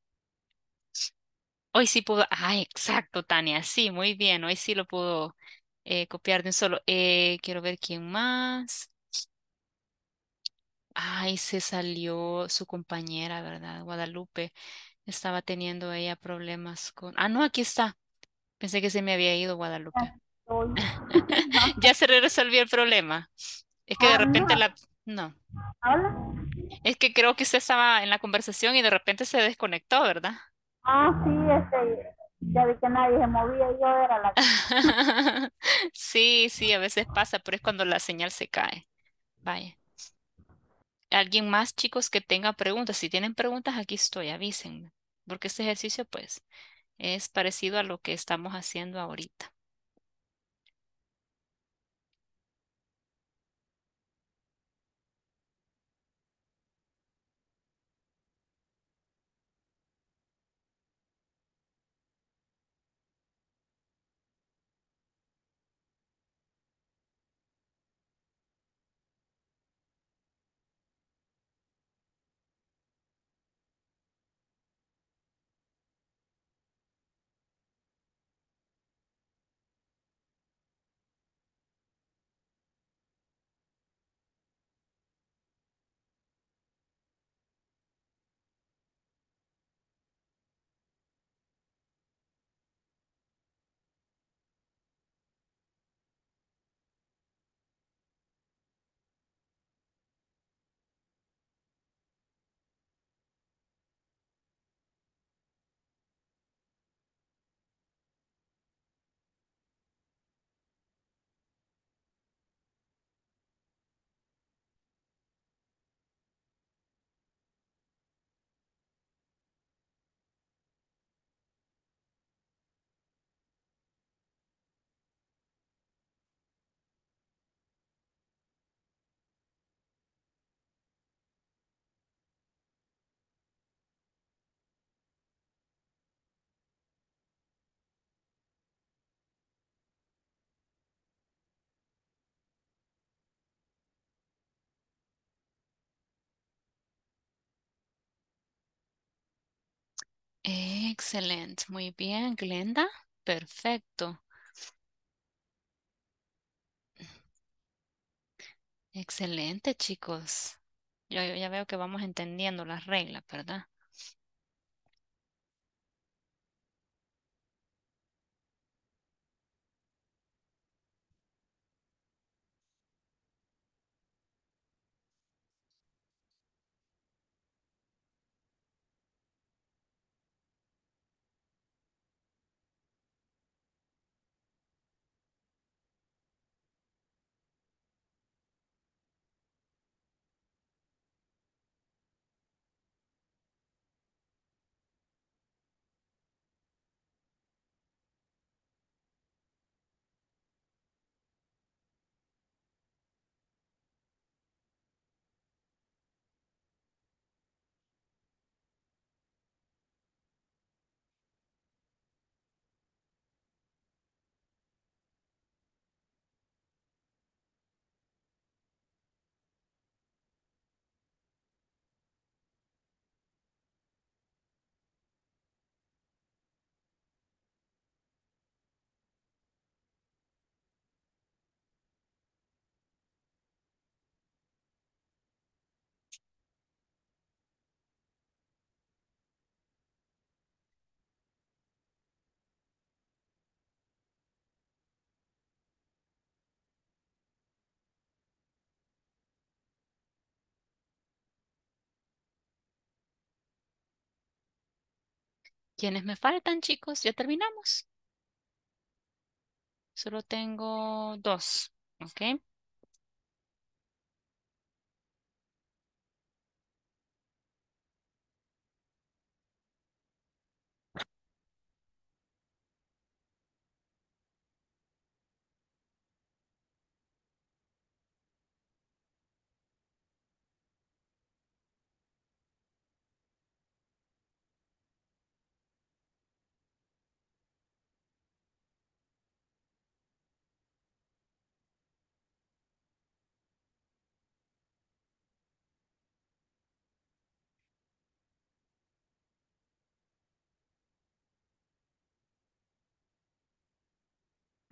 Hoy sí pudo. Ah, exacto, Tania. Sí, muy bien. Hoy sí lo pudo eh, copiar de un solo. Eh, quiero ver quién más. Ay, se salió su compañera, ¿verdad? Guadalupe. Estaba teniendo ella problemas con. Ah, no, aquí está. Pensé que se me había ido Guadalupe. Ah, ya se resolvió el problema. Es que de ah, repente la, no. Es que creo que usted estaba en la conversación y de repente se desconectó, ¿verdad? Ah, sí, este, ya vi que nadie se movía yo era la Sí, sí, a veces pasa, pero es cuando la señal se cae. Vaya. ¿Alguien más, chicos, que tenga preguntas? Si tienen preguntas, aquí estoy, avísenme. Porque este ejercicio, pues, es parecido a lo que estamos haciendo ahorita. Excelente, muy bien, Glenda. Perfecto. Excelente, chicos. Yo, ya veo que vamos entendiendo las reglas, ¿verdad? ¿Quiénes me faltan, chicos? Ya terminamos. Solo tengo dos, ¿ok?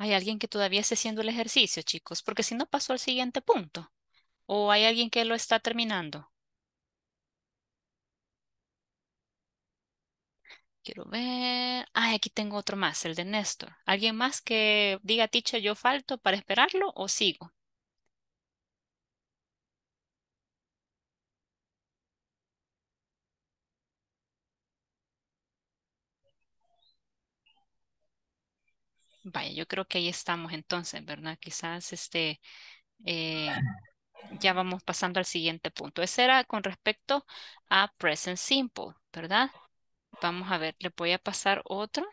hay alguien que todavía está haciendo el ejercicio, chicos, porque si no pasó al siguiente punto. ¿O hay alguien que lo está terminando? Quiero ver. Ay, aquí tengo otro más, el de Néstor. ¿Alguien más que diga, teacher, yo falto para esperarlo o sigo? Vaya, yo creo que ahí estamos entonces, ¿verdad? Quizás este, eh, ya vamos pasando al siguiente punto. Ese era con respecto a present simple, ¿verdad? Vamos a ver, le voy a pasar otro.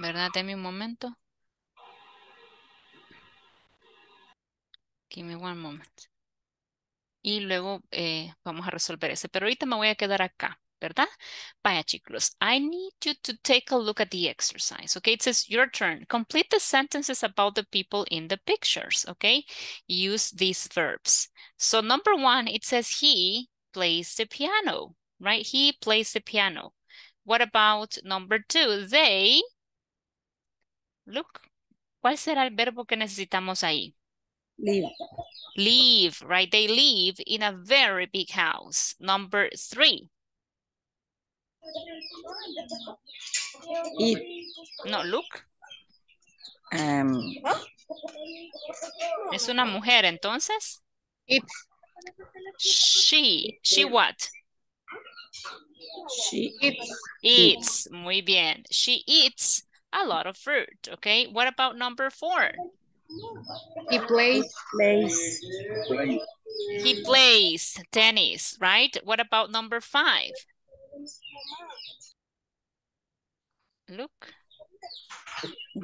¿Verdad? Deme un momento. Give me one moment. Y luego eh, vamos a resolver ese. Pero ahorita me voy a quedar acá. ¿verdad? Vaya chicos, I need you to take a look at the exercise, okay? It says your turn. Complete the sentences about the people in the pictures, okay? Use these verbs. So number one, it says he plays the piano, right? He plays the piano. What about number two? They, look, ¿cuál será el verbo que necesitamos ahí? Leave. Leave, right? They live in a very big house. Number three, it. No, look. Um, es una mujer, entonces. It. She. She what? She eats. Eats. Muy bien. She eats a lot of fruit. Okay. What about number four? He plays. Plays. He plays tennis, right? What about number five? Look.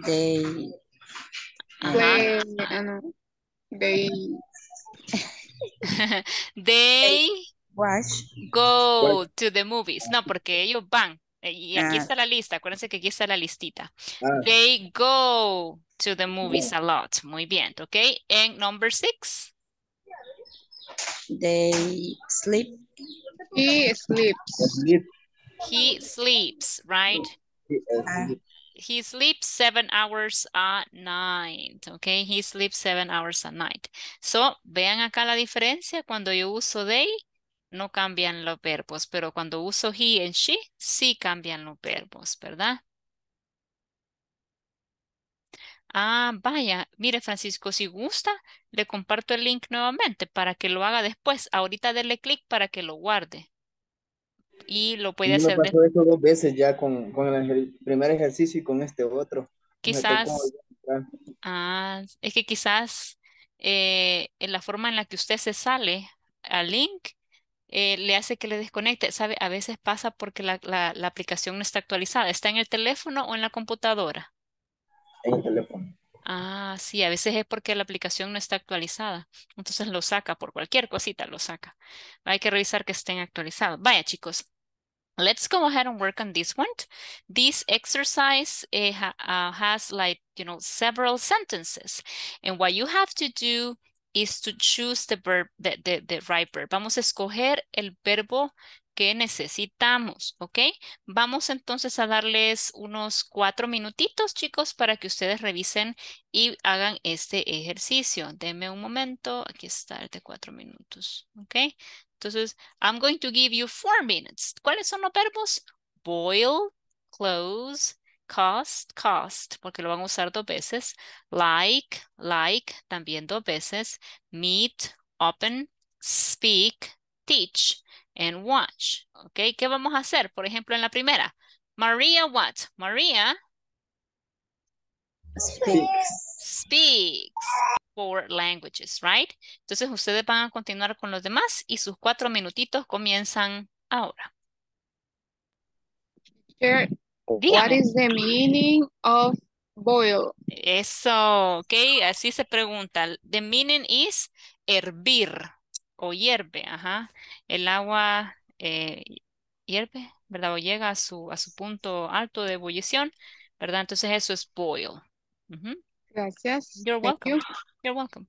They. They. They. they Go to the movies. No, porque ellos van. Eh, y aquí ah. está la lista. Acuérdense que aquí está la listita. Ah. They go to the movies a lot. Muy bien, ¿ok? En number six. They sleep He sleeps. He sleeps, right? Uh, ah. He, sleeps seven hours a night, okay? He sleeps seven hours a night. So, vean acá la diferencia cuando yo uso they, no cambian los verbos, pero cuando uso he and she, sí cambian los verbos, ¿verdad? Ah, vaya, mire Francisco, si gusta, le comparto el link nuevamente para que lo haga después. Ahorita dele clic para que lo guarde. Y lo puede hacer. dos veces ya con, el, primer ejercicio y con este otro. Quizás. Ah, es que quizás eh, en la forma en la que usted se sale al link eh, le hace que le desconecte. ¿Sabe? A veces pasa porque la aplicación no está actualizada. ¿Está en el teléfono o en la computadora? Ah, sí, a veces es porque la aplicación no está actualizada. Entonces lo saca por cualquier cosita, lo saca. Hay que revisar que estén actualizados. Vaya, chicos. Let's go ahead and work on this one. This exercise eh, ah, has like, you know, several sentences. And what you have to do is to choose the verb, the, the right verb. Vamos a escoger el verbo que necesitamos, ¿ok? Vamos entonces a darles unos cuatro minutitos, chicos, para que ustedes revisen y hagan este ejercicio. Denme un momento, aquí está el de cuatro minutos, ¿ok? Entonces, I'm going to give you four minutes. ¿Cuáles son los verbos? Boil, close, cost, cost, porque lo van a usar dos veces. Like, like, también dos veces. Meet, open, speak, teach and watch. okay. ¿Qué vamos a hacer? Por ejemplo, en la primera. Maria what? Maria speaks. Speaks four languages, right? Entonces ustedes van a continuar con los demás y sus cuatro minutitos comienzan ahora. What is the meaning of boil? Eso, ok, así se pregunta. The meaning is hervir o hierve, ajá. El agua eh, hierve, ¿verdad? O llega a su, a su punto alto de ebullición, ¿verdad? Entonces eso es boil. Gracias. You're welcome. You're welcome.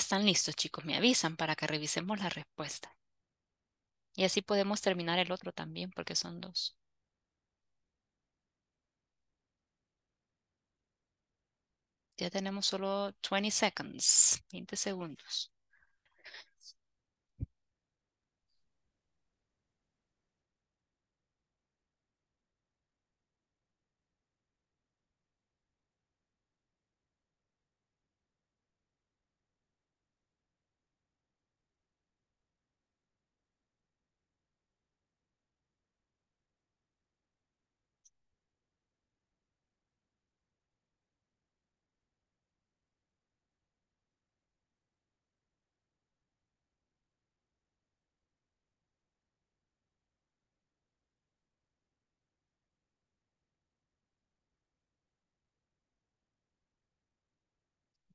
Están listos, chicos, me avisan para que revisemos la respuesta. Y así podemos terminar el otro también, porque son dos. Ya tenemos solo 20 seconds, 20 segundos.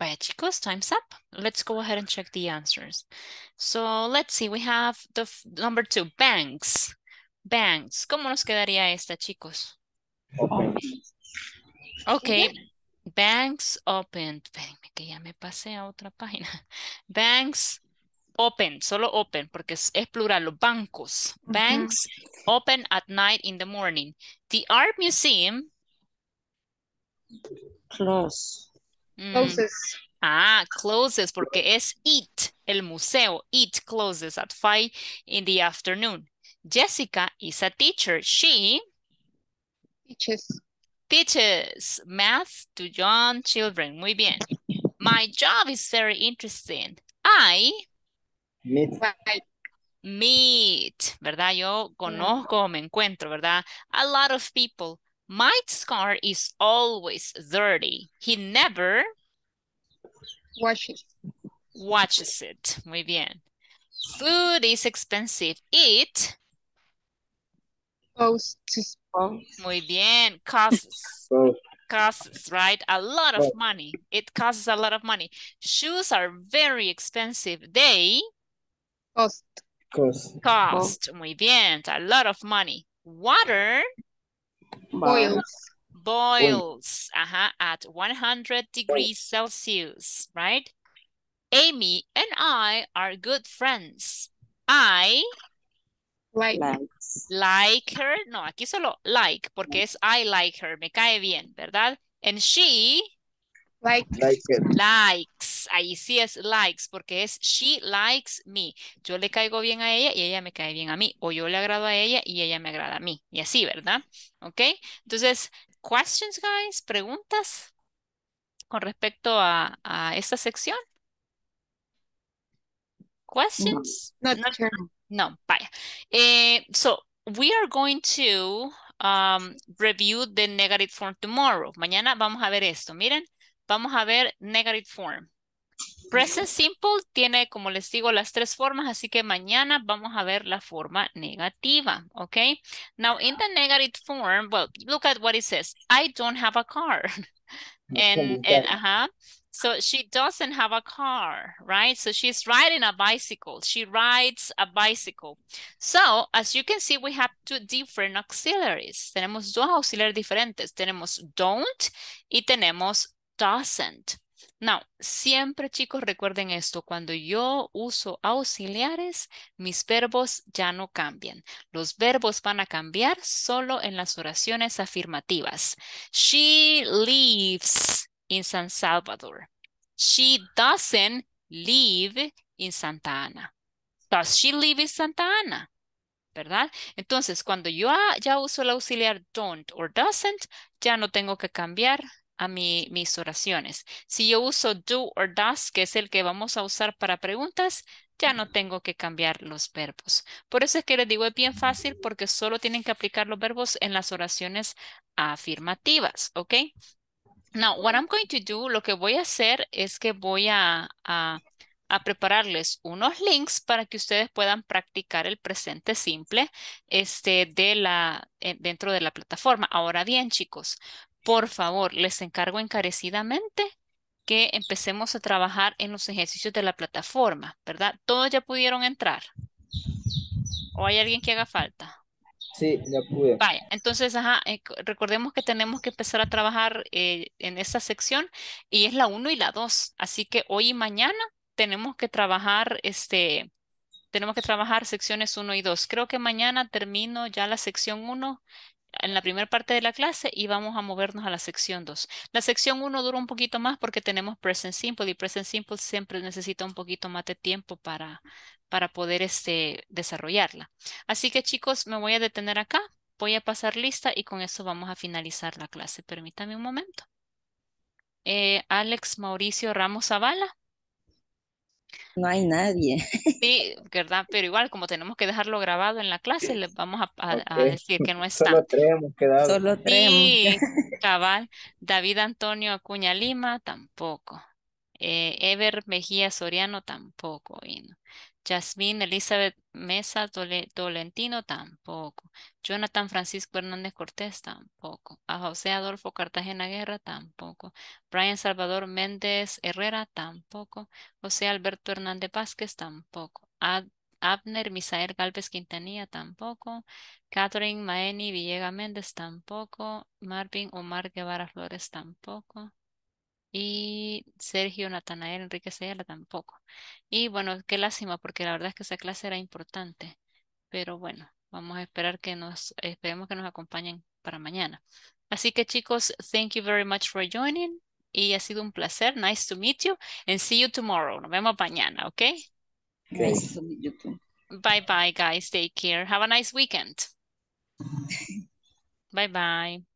Vaya chicos, time's up. Let's go ahead and check the answers. So let's see, we have the number two, banks. Banks. ¿Cómo nos quedaría esta, chicos? Okay. Banks opened. Espérenme que ya me pasé a otra página. Banks open, solo open, porque es, es plural, los bancos. Banks open at night in the morning. The art museum. Close. Mm. Closes. Ah, closes porque es it, el museo. It closes at five in the afternoon. Jessica is a teacher. She teaches. Teaches math to young children. Muy bien. My job is very interesting. I meet. Meet, ¿verdad? Yo mm. conozco, me encuentro, ¿verdad? A lot of people. My car is always dirty. He never washes. Watches it. Muy bien. Food is expensive. It costs. Muy bien. Costs. costs, right? A lot of money. It costs a lot of money. Shoes are very expensive. They cost. Cost. Cost. Muy bien. A lot of money. Water Boils. Boils, uh -huh, at 100 degrees Celsius, right? Amy and I are good friends. I like, like her. No, aquí solo like, porque es I like her, me cae bien, ¿verdad? And she likes. Ahí sí es likes, porque es she likes me. Yo le caigo bien a ella y ella me cae bien a mí. O yo le agrado a ella y ella me agrada a mí. Y así, ¿verdad? ¿Ok? Entonces, questions, guys, preguntas con respecto a, esta sección. Questions? No, no, no vaya. Eh, so, we are going to um, review the negative form tomorrow. Mañana vamos a ver esto. Miren. Vamos a ver negative form. Present simple tiene, como les digo, las tres formas, así que mañana vamos a ver la forma negativa, okay? Now, in the negative form, well, look at what it says. I don't have a car. and, uh So she doesn't have a car, right? So she's riding a bicycle. She rides a bicycle. So as you can see, we have two different auxiliaries. Tenemos dos auxiliares diferentes. Tenemos don't y tenemos doesn't. Now, siempre chicos recuerden esto, cuando yo uso auxiliares, mis verbos ya no cambian. Los verbos van a cambiar solo en las oraciones afirmativas. She lives in San Salvador. She doesn't live in Santa Ana. Does she live in Santa Ana? ¿Verdad? Entonces, cuando yo ya uso el auxiliar don't or doesn't, ya no tengo que cambiar a mis oraciones. Si yo uso do or does, que es el que vamos a usar para preguntas, ya no tengo que cambiar los verbos. Por eso es que les digo, es bien fácil porque solo tienen que aplicar los verbos en las oraciones afirmativas, ¿ok? Now, what I'm going to do, lo que voy a hacer es que voy a, a prepararles unos links para que ustedes puedan practicar el presente simple este, de la, dentro de la plataforma. Ahora bien, chicos, por favor, les encargo encarecidamente que empecemos a trabajar en los ejercicios de la plataforma, ¿verdad? Todos ya pudieron entrar. ¿O hay alguien que haga falta? Sí, ya pude. Vaya, entonces, eh, recordemos que tenemos que empezar a trabajar eh, en esta sección y es la 1 y la 2. Así que hoy y mañana tenemos que trabajar este, tenemos que trabajar secciones 1 y 2. Creo que mañana termino ya la sección 1 en la primera parte de la clase y vamos a movernos a la sección 2. La sección 1 dura un poquito más porque tenemos present simple y present simple siempre necesita un poquito más de tiempo para, para poder este, desarrollarla. Así que chicos, me voy a detener acá, voy a pasar lista y con eso vamos a finalizar la clase. Permítame un momento. Eh, Alex Mauricio Ramos Zavala. No hay nadie. Sí, ¿verdad? Pero igual, como tenemos que dejarlo grabado en la clase, les vamos a, decir que no está. Solo tenemos quedado. Solo tres. Sí, cabal. David Antonio Acuña Lima, tampoco. Eh, Ever Mejía Soriano, tampoco vino. Jasmine Elizabeth Mesa Tolentino tampoco. Jonathan Francisco Hernández Cortés tampoco. A José Adolfo Cartagena Guerra tampoco. Brian Salvador Méndez Herrera tampoco. José Alberto Hernández Vázquez tampoco. Abner Misael Galvez Quintanilla tampoco. Catherine Maeni Villega Méndez tampoco. Marvin Omar Guevara Flores tampoco. Y Sergio Natanael Enrique Ayala tampoco. Y bueno, qué lástima, porque la verdad es que esa clase era importante. Pero bueno, vamos a esperar que nos, esperemos que nos acompañen para mañana. Así que chicos, thank you very much for joining. Y ha sido un placer. Nice to meet you. And see you tomorrow. Nos vemos mañana, ¿ok? Bye bye, guys. Take care. Have a nice weekend. bye bye.